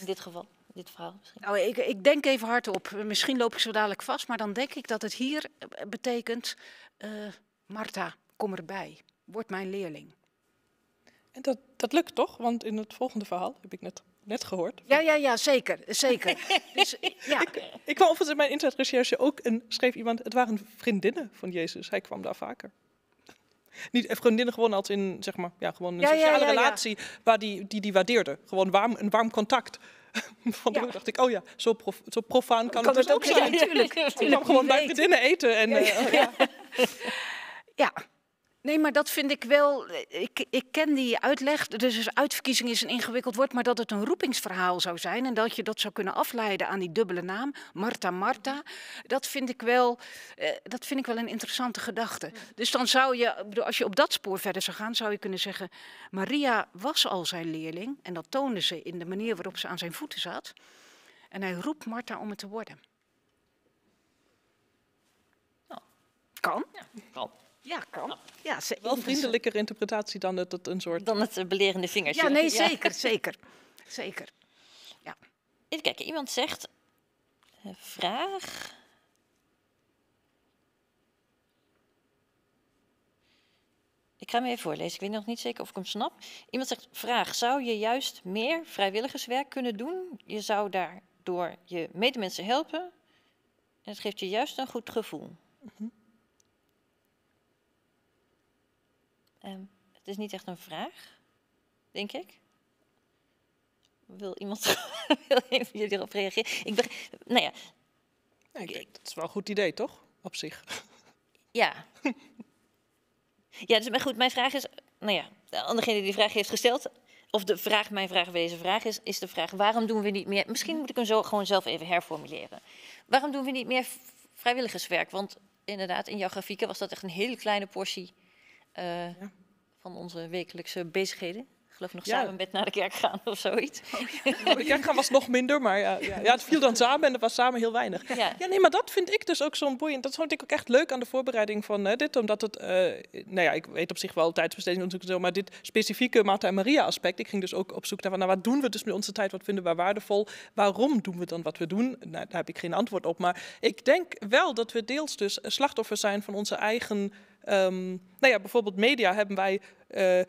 [SPEAKER 2] In dit
[SPEAKER 1] geval? dit misschien?
[SPEAKER 2] Nou, ik, ik denk even hardop. Misschien loop ik zo dadelijk vast, maar dan denk ik dat het hier eh, betekent: uh, eh, Marta, kom erbij. Word mijn leerling. En dat, dat lukt toch? Want in het volgende verhaal heb ik net net
[SPEAKER 3] gehoord. Ja, ja, ja, zeker. zeker. dus, ja. Ik, ik kwam overigens in mijn internetrecherche ook en schreef iemand... het waren vriendinnen van Jezus. Hij kwam daar vaker. Niet eh, vriendinnen gewoon als in, zeg maar, ja, gewoon een sociale relatie waar die, die die waardeerde. Gewoon warm, een warm contact. Want dacht ik, oh ja, zo, prof, zo profaan kan, het, natuurlijk dus ook zijn. Ik Tuurlijk, gewoon bij eten. En, ja. Eh,
[SPEAKER 2] oh Nee, maar dat vind ik wel. Eh, ik, ik ken die uitleg. Dus uitverkiezing is een ingewikkeld woord, maar dat het een roepingsverhaal zou zijn en dat je dat zou kunnen afleiden aan die dubbele naam, Marta Marta, dat vind ik wel, eh, dat vind ik wel een interessante gedachte. Dus dan zou je, als je op dat spoor verder zou gaan, zou je kunnen zeggen: Maria was al zijn leerling en dat toonde ze in de manier waarop ze aan zijn voeten zat. En hij roept Marta om het te worden. Nou, Kan. Ja, kan. Ja, kan. Ja, ze wel dus- vriendelijker
[SPEAKER 3] interpretatie dan het een soort... Dan het belerende vingertje. Ja, nee, zeker, zeker.
[SPEAKER 2] Zeker.
[SPEAKER 1] Ja. Even kijken, iemand zegt... Eh, vraag... Ik ga hem even voorlezen. Ik weet nog niet zeker of ik hem snap. Iemand zegt: Vraag, zou je juist meer vrijwilligerswerk kunnen doen? Je zou daardoor je medemensen helpen. En het geeft je juist een goed gevoel. Mm Ehm, het is niet echt een vraag, denk ik. Wil iemand wil even jullie erop reageren? Ik ben, nou ja.
[SPEAKER 3] dat is wel een goed idee, toch? Op zich.
[SPEAKER 1] Ja. ja, dus, maar goed, mijn vraag is... Nou ja, aan degene die de vraag heeft gesteld... Of de vraag, mijn vraag bij deze vraag is, is de vraag: waarom doen we niet meer? Misschien moet ik hem zo gewoon zelf even herformuleren. Waarom doen we niet meer vrijwilligerswerk? Want inderdaad, in jouw grafieken was dat echt een hele kleine portie eh, van onze wekelijkse bezigheden. Ik geloof nog samen met naar de kerk gaan of zoiets. Oh, ja. Nou, de kerk gaan was
[SPEAKER 3] nog minder, maar ja, ja, het
[SPEAKER 1] viel dan samen en het was samen heel weinig. Ja, nee, maar dat vind ik dus ook
[SPEAKER 3] zo'n boeiend. Dat vond ik ook echt leuk aan de voorbereiding van dit, omdat het, uh, nou ja, ik weet op zich wel tijdsbesteding natuurlijk zo, maar dit specifieke Martha en Maria aspect, ik ging dus ook op zoek naar, nou, wat doen we dus met onze tijd, wat vinden we waardevol, waarom doen we dan wat we doen? Nou, daar heb ik geen antwoord op, maar ik denk wel dat we deels dus slachtoffer zijn van onze eigen Ehm, nou ja, bijvoorbeeld media hebben wij eh,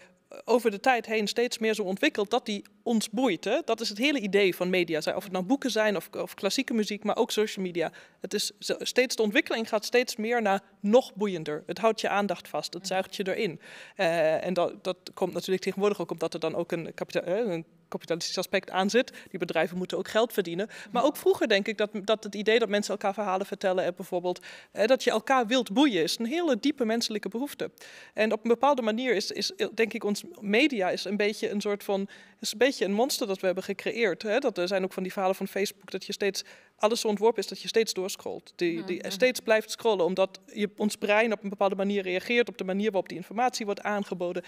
[SPEAKER 3] over de tijd heen steeds meer zo ontwikkeld dat die ons boeit. Hè? Dat is het hele idee van media. Of het nou boeken zijn of, of, klassieke muziek, maar ook social media. Het is steeds, de ontwikkeling gaat steeds meer naar nog boeiender. Het houdt je aandacht vast, het mhm. zuigt je erin. Eh, en dat, dat komt natuurlijk tegenwoordig ook omdat er dan ook een, kapitaal. Eh, kapitalistisch aspect aan zit. Die bedrijven moeten ook geld verdienen. Maar ook vroeger denk ik dat, dat het idee dat mensen elkaar verhalen vertellen en bijvoorbeeld dat je elkaar wilt boeien, is een hele diepe menselijke behoefte. En op een bepaalde manier is, is denk ik, ons media is een beetje een soort van, is een beetje een monster dat we hebben gecreëerd. Hè? Dat er zijn ook van die verhalen van Facebook dat je steeds alles ontworpen is dat je steeds doorscrollt. Die, die steeds blijft scrollen, omdat je, ons brein op een bepaalde manier reageert op de manier waarop die informatie wordt aangeboden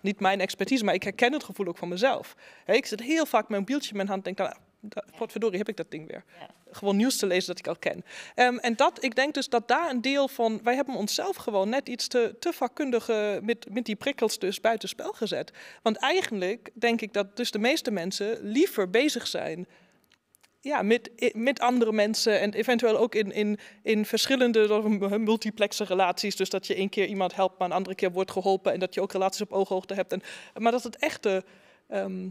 [SPEAKER 3] niet mijn expertise, maar ik herken het gevoel ook van mezelf. ik zit heel vaak met een mobieltje in mijn hand en denk nou, dan, potverdorie, heb ik dat ding weer. Gewoon nieuws te lezen dat ik al ken. Ehm, en dat, ik denk dus dat daar een deel van... Wij hebben onszelf gewoon net iets te, te vakkundig met, met die prikkels dus buitenspel gezet. Want eigenlijk denk ik dat dus de meeste mensen liever bezig zijn ja, met, met andere mensen en eventueel ook in, in, in verschillende multiplexe relaties. Dus dat je één keer iemand helpt, maar een andere keer wordt geholpen en dat je ook relaties op ooghoogte hebt. En, maar dat het echte, ehm,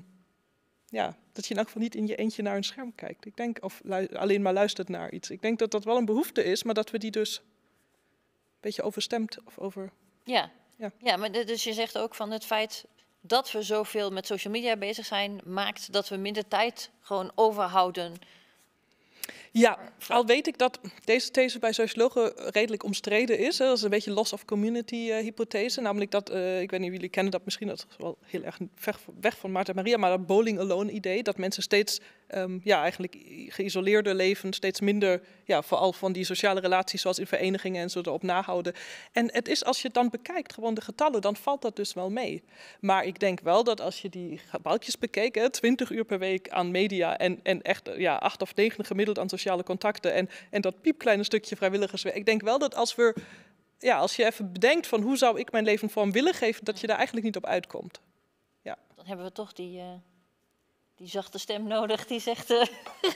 [SPEAKER 3] ja, dat je in elk geval niet in je eentje naar een scherm kijkt. Ik denk, of alleen maar luistert naar iets. Ik denk dat dat wel een behoefte is, maar dat we die dus een beetje overstemd of over...
[SPEAKER 1] Ja, ja. ja maar dus je zegt ook van het feit dat we zoveel met social media bezig zijn, maakt dat we minder tijd gewoon overhouden.
[SPEAKER 3] Ja, al weet ik dat deze these bij sociologen redelijk omstreden is. Hè. Dat is een beetje loss of community eh, hypothese. Namelijk dat, eh, ik weet niet of jullie kennen dat misschien, dat is wel heel erg weg van Maarten Maria, maar dat bowling alone idee. Dat mensen steeds Ehm, ja, eigenlijk geïsoleerde leven steeds minder, ja, vooral van die sociale relaties zoals in verenigingen en zo erop nahouden. En het is als je het dan bekijkt, gewoon de getallen, dan valt dat dus wel mee. Maar ik denk wel dat als je die balkjes bekeken, 20 uur per week aan media en, en echt ja, 8 of negen gemiddeld aan sociale contacten en, en dat piepkleine stukje vrijwilligerswerk. Ik denk wel dat als we ja, als je even bedenkt van hoe zou ik mijn leven vorm willen geven, dat je daar eigenlijk niet op uitkomt.
[SPEAKER 1] Ja. Dan hebben we toch die, eh, die zachte stem nodig die zegt... Eh, uh,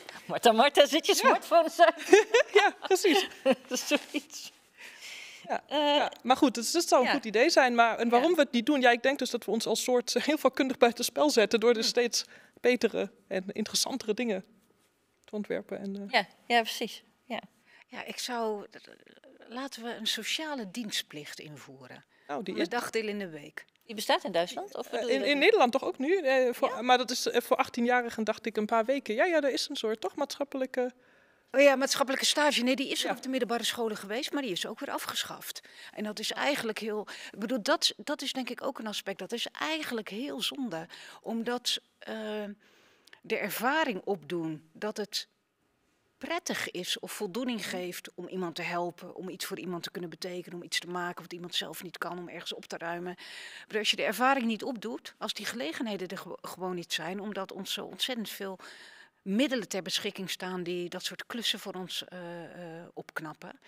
[SPEAKER 3] Marta, Marta, zit je smartphone
[SPEAKER 1] ja. ja, precies.
[SPEAKER 3] dat is zoiets. Ja, eh, Maar goed, het, dat zou een goed idee zijn. Maar en waarom we het niet doen? Ja, ik denk dus dat we ons als soort heel vakkundig buiten spel zetten... door dus hm. steeds betere en interessantere dingen te ontwerpen. En, eh, ja,
[SPEAKER 2] ja, precies. Ja. ja, ik zou... Laten we een sociale dienstplicht invoeren. Nou, die is... Een dagdeel in de week. Die bestaat in Duitsland? Of in, in,
[SPEAKER 3] Nederland toch ook nu? Eh, voor, Maar dat is eh, voor 18-jarigen, dacht
[SPEAKER 2] ik, een paar weken. Ja, ja, er is een soort toch maatschappelijke. Oh ja, maatschappelijke stage. Nee, die is er op de middelbare scholen geweest, maar die is ook weer afgeschaft. En dat is eigenlijk heel. Ik bedoel, dat, dat is denk ik ook een aspect. Dat is eigenlijk heel zonde. Omdat eh, de ervaring opdoen dat het prettig is of voldoening mhm. geeft om iemand te helpen, om iets voor iemand te kunnen betekenen, om iets te maken wat iemand zelf niet kan, om ergens op te ruimen. Maar als je de ervaring niet opdoet, als die gelegenheden er gewoon niet zijn, omdat ons zo ontzettend veel middelen ter beschikking staan die dat soort klussen voor ons eh, eh, opknappen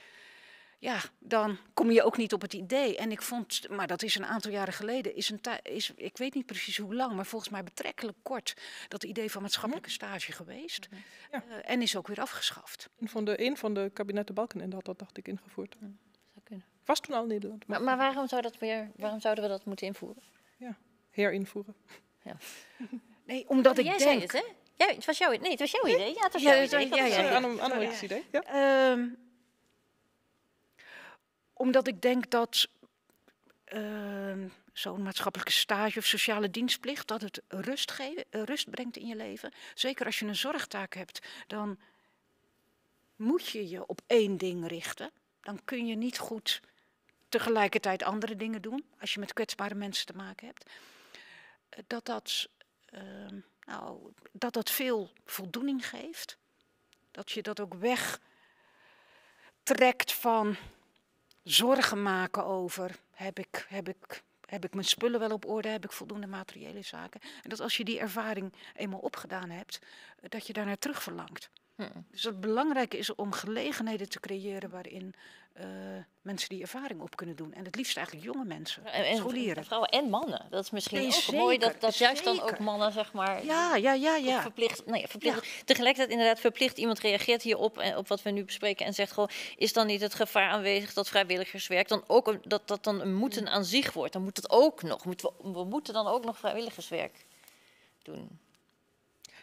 [SPEAKER 2] ja, dan kom je ook niet op het idee. En ik vond, maar dat is een aantal jaren geleden, is een is, ik weet niet precies hoe lang, maar volgens mij betrekkelijk kort, dat idee van maatschappelijke
[SPEAKER 1] mhm. stage geweest. Mhm. Eh, en is ook weer afgeschaft.
[SPEAKER 3] van de, een van de kabinetten Balken en dat, dat dacht ik ingevoerd. zou
[SPEAKER 1] kunnen. Was toen al Nederland. Maar, maar waarom, zou dat weer, waarom zouden we dat moeten invoeren? Ja,
[SPEAKER 3] herinvoeren. Ja.
[SPEAKER 1] Nee, omdat ik jij denk... Zei het, hè? het was jouw, idee. nee, het was jouw idee. Ja, het was jouw idee. Ja, ja, ja, ja. idee.
[SPEAKER 2] Ja. Ehm, omdat ik denk dat ehm, zo'n maatschappelijke stage of sociale dienstplicht, dat het rust, eh, rust brengt in je leven. Zeker als je een zorgtaak hebt, dan moet je je op één ding richten. Dan kun je niet goed tegelijkertijd andere dingen doen, als je met kwetsbare mensen te maken hebt. Eh, dat dat, ehm, nou, dat, dat veel voldoening geeft. Dat je dat ook wegtrekt van zorgen maken over, heb ik, heb ik heb ik mijn spullen wel op orde? Heb ik voldoende materiële zaken? En dat als je die ervaring eenmaal opgedaan hebt, eh, dat je daarnaar terug verlangt. Mm. Dus het belangrijke is om gelegenheden te creëren waarin eh, mensen die ervaring op kunnen doen. En het liefst eigenlijk jonge mensen, en, scholieren.
[SPEAKER 1] Vrouwen en mannen. Dat is misschien ook mooi dat, dat juist dan ook mannen, zeg maar. Ja, ja, ja, ja. Verplicht, verplicht, Tegelijkertijd, inderdaad, verplicht iemand reageert hierop en eh, op wat we nu bespreken. En zegt gewoon: is dan niet het gevaar aanwezig dat vrijwilligerswerk dan ook dat, dat dan een mm. moeten aan zich wordt? Dan moet het ook nog. Moeten we, we moeten dan ook nog vrijwilligerswerk doen.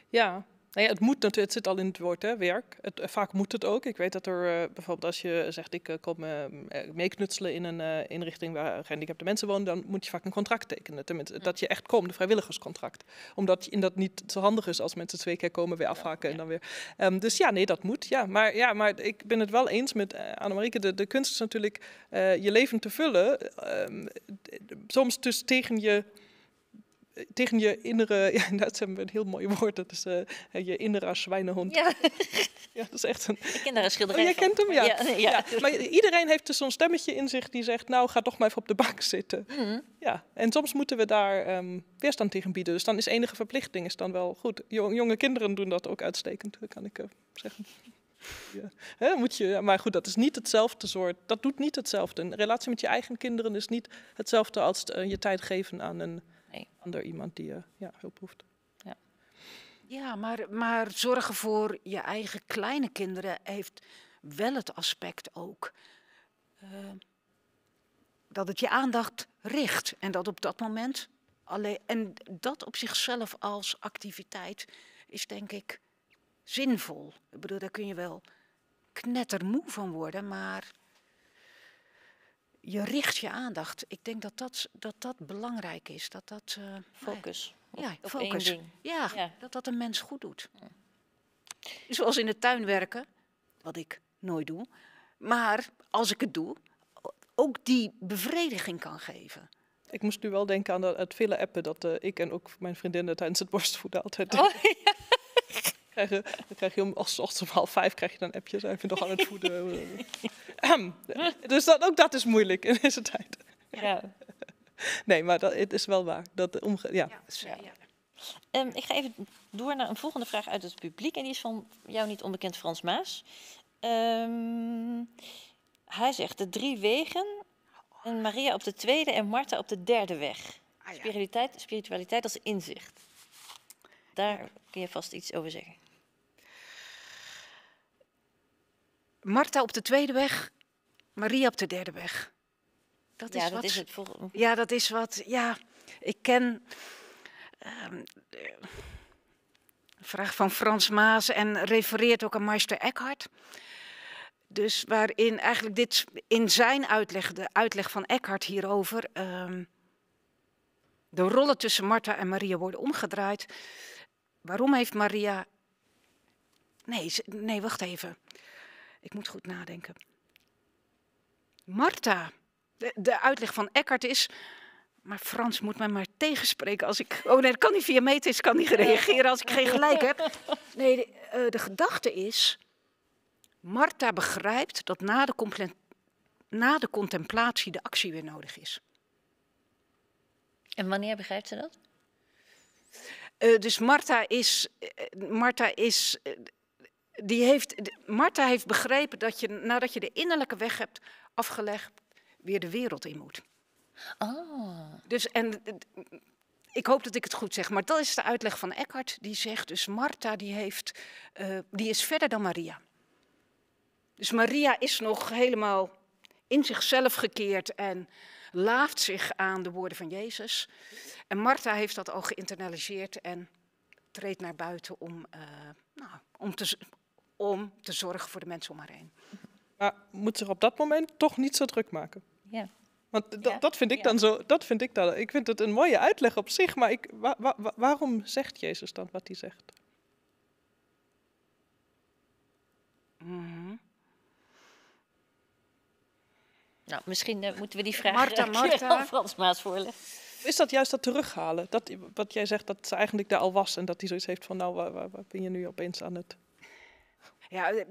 [SPEAKER 1] Ja,
[SPEAKER 3] nou ja, het moet natuurlijk, het zit al in het woord hè, werk. Het, eh, vaak moet het ook. Ik weet dat er eh, bijvoorbeeld als je zegt ik eh, kom ehm, meeknutselen in een inrichting waar de mensen wonen, dan moet je vaak een contract tekenen. Tenminste, mm. dat je echt komt, een vrijwilligerscontract. Omdat in dat niet zo handig is als mensen twee keer komen, weer afhaken en dan weer. Ehm, dus ja, nee, dat moet. Ja. Maar, ja, maar ik ben het wel eens met Annemarieke. De, de kunst is natuurlijk je leven te vullen. Ehm, soms dus tegen je tegen je innere, ja, dat we een heel mooi woord, dat is eh, je innere zwijnenhond. Ja. ja. dat is echt een...
[SPEAKER 1] Ik ken oh, jij kent hem, ja. Ja, Maar
[SPEAKER 3] iedereen heeft dus zo'n stemmetje in zich die zegt, nou, ga toch maar even op de bank zitten. Mhm. Ja, en soms moeten we daar ehm, weerstand tegen bieden. Dus dan is enige verplichting is dan wel goed. jonge kinderen doen dat ook uitstekend, kan ik eh, zeggen. Ja. moet je, maar goed, dat is niet hetzelfde soort. Dat doet niet hetzelfde. Een relatie met je eigen kinderen is niet hetzelfde als eh, je tijd
[SPEAKER 2] geven aan een onder
[SPEAKER 3] iemand die eh, ja, hulp hoeft. Ja, ja
[SPEAKER 2] maar, maar zorgen voor je eigen kleine kinderen heeft wel het aspect ook eh, dat het je aandacht richt en dat op dat moment alleen. En dat op zichzelf als activiteit is denk ik zinvol. Ik bedoel, daar kun je wel knettermoe van worden, maar je richt je aandacht. Ik denk dat dat, dat, dat belangrijk is. Dat dat, eh, focus. Ja, op, één ding. Ja, dat dat een mens goed doet. Zoals in de tuin werken, wat ik nooit doe. Maar als ik het doe, ook die bevrediging kan geven. Ik moest nu
[SPEAKER 3] wel denken aan het vele appen dat eh, ik en ook mijn vriendinnen tijdens het borstvoeden altijd oh, krijg je, dan krijg je om ochtends om half vijf krijg je dan appjes. Even nog aan het voeden. Ehm, dus dat, ook dat is moeilijk in deze tijd. Ja. Nee, maar dat, het is wel waar. Dat omge ja.
[SPEAKER 1] ja, ehm, ik ga even door naar een volgende vraag uit het publiek. En die is van jou niet onbekend Frans Maas. Ehm, hij zegt de drie wegen. En Maria op de tweede en Martha op de derde weg. Ah, spiritualiteit, spiritualiteit als inzicht. Daar kun je vast iets over zeggen. Martha op de tweede
[SPEAKER 2] weg, Maria op de derde weg.
[SPEAKER 1] Dat ja, is dat is het volgende.
[SPEAKER 2] Ja, dat is wat. Ja, ik ken. Um, de, vraag van Frans Maas en refereert ook aan Meister Eckhart. Dus waarin eigenlijk dit in zijn uitleg, de uitleg van Eckhart hierover, ehm, de rollen tussen Martha en Maria worden omgedraaid. Waarom heeft Maria. Nee, nee, wacht even. Ik moet goed nadenken. Marta, De, de uitleg van Eckhart is. Maar Frans moet mij maar tegenspreken als ik. Oh nee, dat kan niet via meters, kan niet reageren als ik geen gelijk heb. Nee, de, eh, de gedachte is. Marta begrijpt dat na de, na de contemplatie de actie weer nodig is. En wanneer begrijpt ze dat? Eh, dus Marta is, uh, is die heeft, Martha heeft begrepen dat je nadat je de innerlijke weg hebt afgelegd, weer de wereld in moet.
[SPEAKER 1] Oh.
[SPEAKER 2] Dus en ik hoop dat ik het goed zeg, maar dat is de uitleg van Eckhart. Die zegt dus Martha die, heeft, eh, die is verder dan Maria. Dus Maria is nog helemaal in zichzelf gekeerd en laaft zich aan de woorden van Jezus. En Martha heeft dat al geïnternaliseerd en treedt naar buiten om, eh, nou, om, te, om te zorgen voor de mensen om haar heen. Maar moet
[SPEAKER 3] zich op dat moment toch niet zo druk maken. Ja. Want dat, vind ik dan zo, dat vind ik dan, ik vind het een mooie uitleg op zich, maar ik, waarom zegt Jezus dan wat hij zegt?
[SPEAKER 1] Mm Nou, misschien eh, moeten we die vraag Marta, eh, Marta. Frans Maas voorleggen.
[SPEAKER 3] Is dat juist dat terughalen? Dat, wat jij zegt, dat ze eigenlijk daar al was en dat hij zoiets heeft van, nou, waar ben je nu opeens aan het
[SPEAKER 2] ja, eh,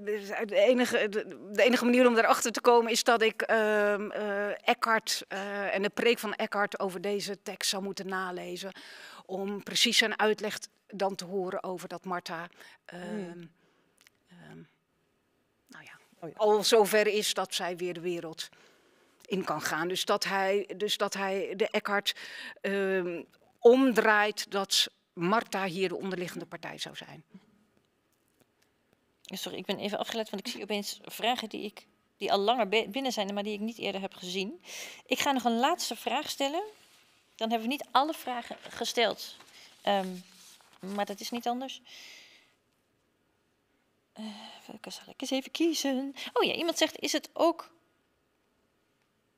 [SPEAKER 2] de enige, de, enige manier om daarachter te komen is dat ik uh, Eckhart eh, en de preek van Eckhart over deze tekst zou moeten nalezen. Om precies zijn uitleg dan te horen over dat Martha. Ehm, hmm. Ehm, nou oh ja, al zover is dat zij weer de wereld in kan gaan. Dus dat hij, dus dat hij de Eckhart omdraait dat Martha hier de onderliggende partij zou zijn.
[SPEAKER 1] Sorry, ik ben even afgeleid, want ik zie opeens vragen die, ik, die al langer binnen zijn, maar die ik niet eerder heb gezien. Ik ga nog een laatste vraag stellen. Dan hebben we niet alle vragen gesteld. Ehm, maar dat is niet anders. Ik eh, zal ik eens even kiezen? Oh ja, iemand zegt: is het ook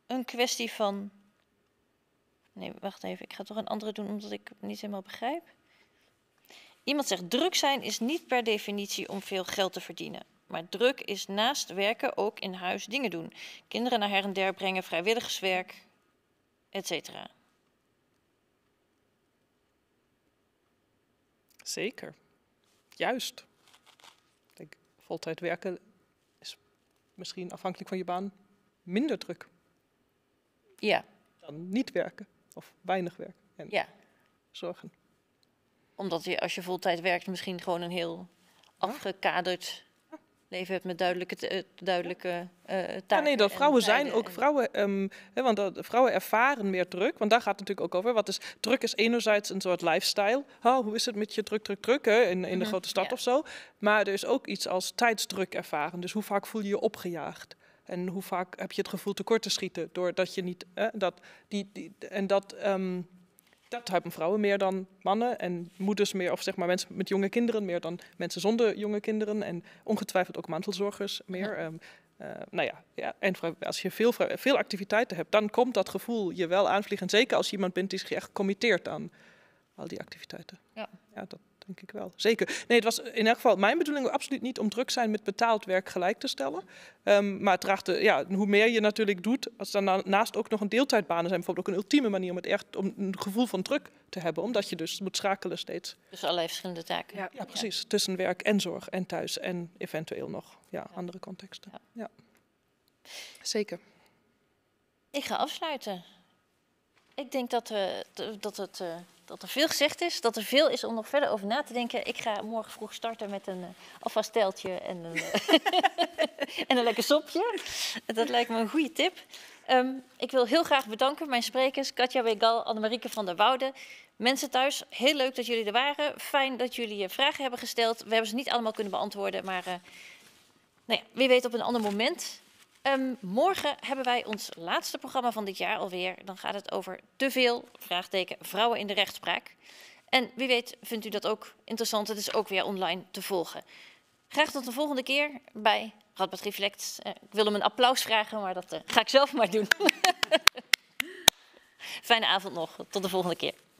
[SPEAKER 1] een kwestie van. Nee, wacht even. Ik ga toch een andere doen omdat ik het niet helemaal begrijp. Iemand zegt druk zijn is niet per definitie om veel geld te verdienen. Maar druk is naast werken ook in huis dingen doen. Kinderen naar her en der brengen, vrijwilligerswerk, et cetera.
[SPEAKER 3] Zeker. Juist. Ik voltijd werken is misschien afhankelijk van je
[SPEAKER 1] baan minder druk. Ja. Dan niet werken of weinig werken. En ja. zorgen omdat je, als je voltijd werkt, misschien gewoon een heel afgekaderd leven hebt met duidelijke, eh, duidelijke eh, eh, taken. nee, dat vrouwen zijn
[SPEAKER 3] ook vrouwen, ehm, hè, want dat, vrouwen ervaren meer druk, want daar gaat het natuurlijk ook over. Wat is druk is enerzijds een soort lifestyle. Oh, hoe is het met je druk, druk, druk hè, in, in de mhm, grote stad of zo? Maar er is ook iets als tijdsdruk ervaren. Dus hoe vaak voel je je opgejaagd? En hoe vaak heb je het gevoel tekort te schieten doordat je niet dat die, die en dat. Ehm, dat hebben vrouwen meer dan mannen. En moeders meer, of zeg maar mensen met jonge kinderen meer dan mensen zonder jonge kinderen. En ongetwijfeld ook mantelzorgers meer. Ja. Ehm, eh, nou ja, ja, en als je veel, veel activiteiten hebt, dan komt dat gevoel je wel aanvliegen. zeker als je iemand bent die zich echt committeert aan al die activiteiten. Ja. ja dat, denk ik wel. Zeker. Nee, het was in elk geval mijn bedoeling absoluut niet om druk zijn met betaald werk gelijk te stellen. Ehm, maar het draagt, ja, hoe meer je natuurlijk doet, als dan naast ook nog een deeltijdbanen zijn, bijvoorbeeld ook een ultieme manier om het echt om een gevoel van druk te hebben, omdat je dus moet schakelen steeds.
[SPEAKER 1] Dus allerlei verschillende taken. Ja, precies.
[SPEAKER 3] Tussen werk en zorg en thuis en eventueel nog ja. andere contexten. Ja. Zeker.
[SPEAKER 1] Ik ga afsluiten. Ik denk dat, eh, dat, het, eh, dat er veel gezegd is, dat er veel is om nog verder over na te denken. Ik ga morgen vroeg starten met een uh, en een, en een lekker sopje. Dat lijkt me een goede tip. Ehm, ik wil heel graag bedanken mijn sprekers Katja Wegal, Annemarieke van der Woude. Mensen thuis, heel leuk dat jullie er waren. Fijn dat jullie vragen hebben gesteld. We hebben ze niet allemaal kunnen beantwoorden, maar nou ja, wie weet op een ander moment. Ehm, morgen hebben wij ons laatste programma van dit jaar alweer. Dan gaat het over te veel, vraagteken, vrouwen in de rechtspraak. En wie weet vindt u dat ook interessant. Het is ook weer online te volgen. Graag tot de volgende keer bij Radboud Reflect. Eh, ik wil hem een applaus vragen, maar dat eh, ga ik zelf maar doen. Fijne avond nog. Tot de volgende keer.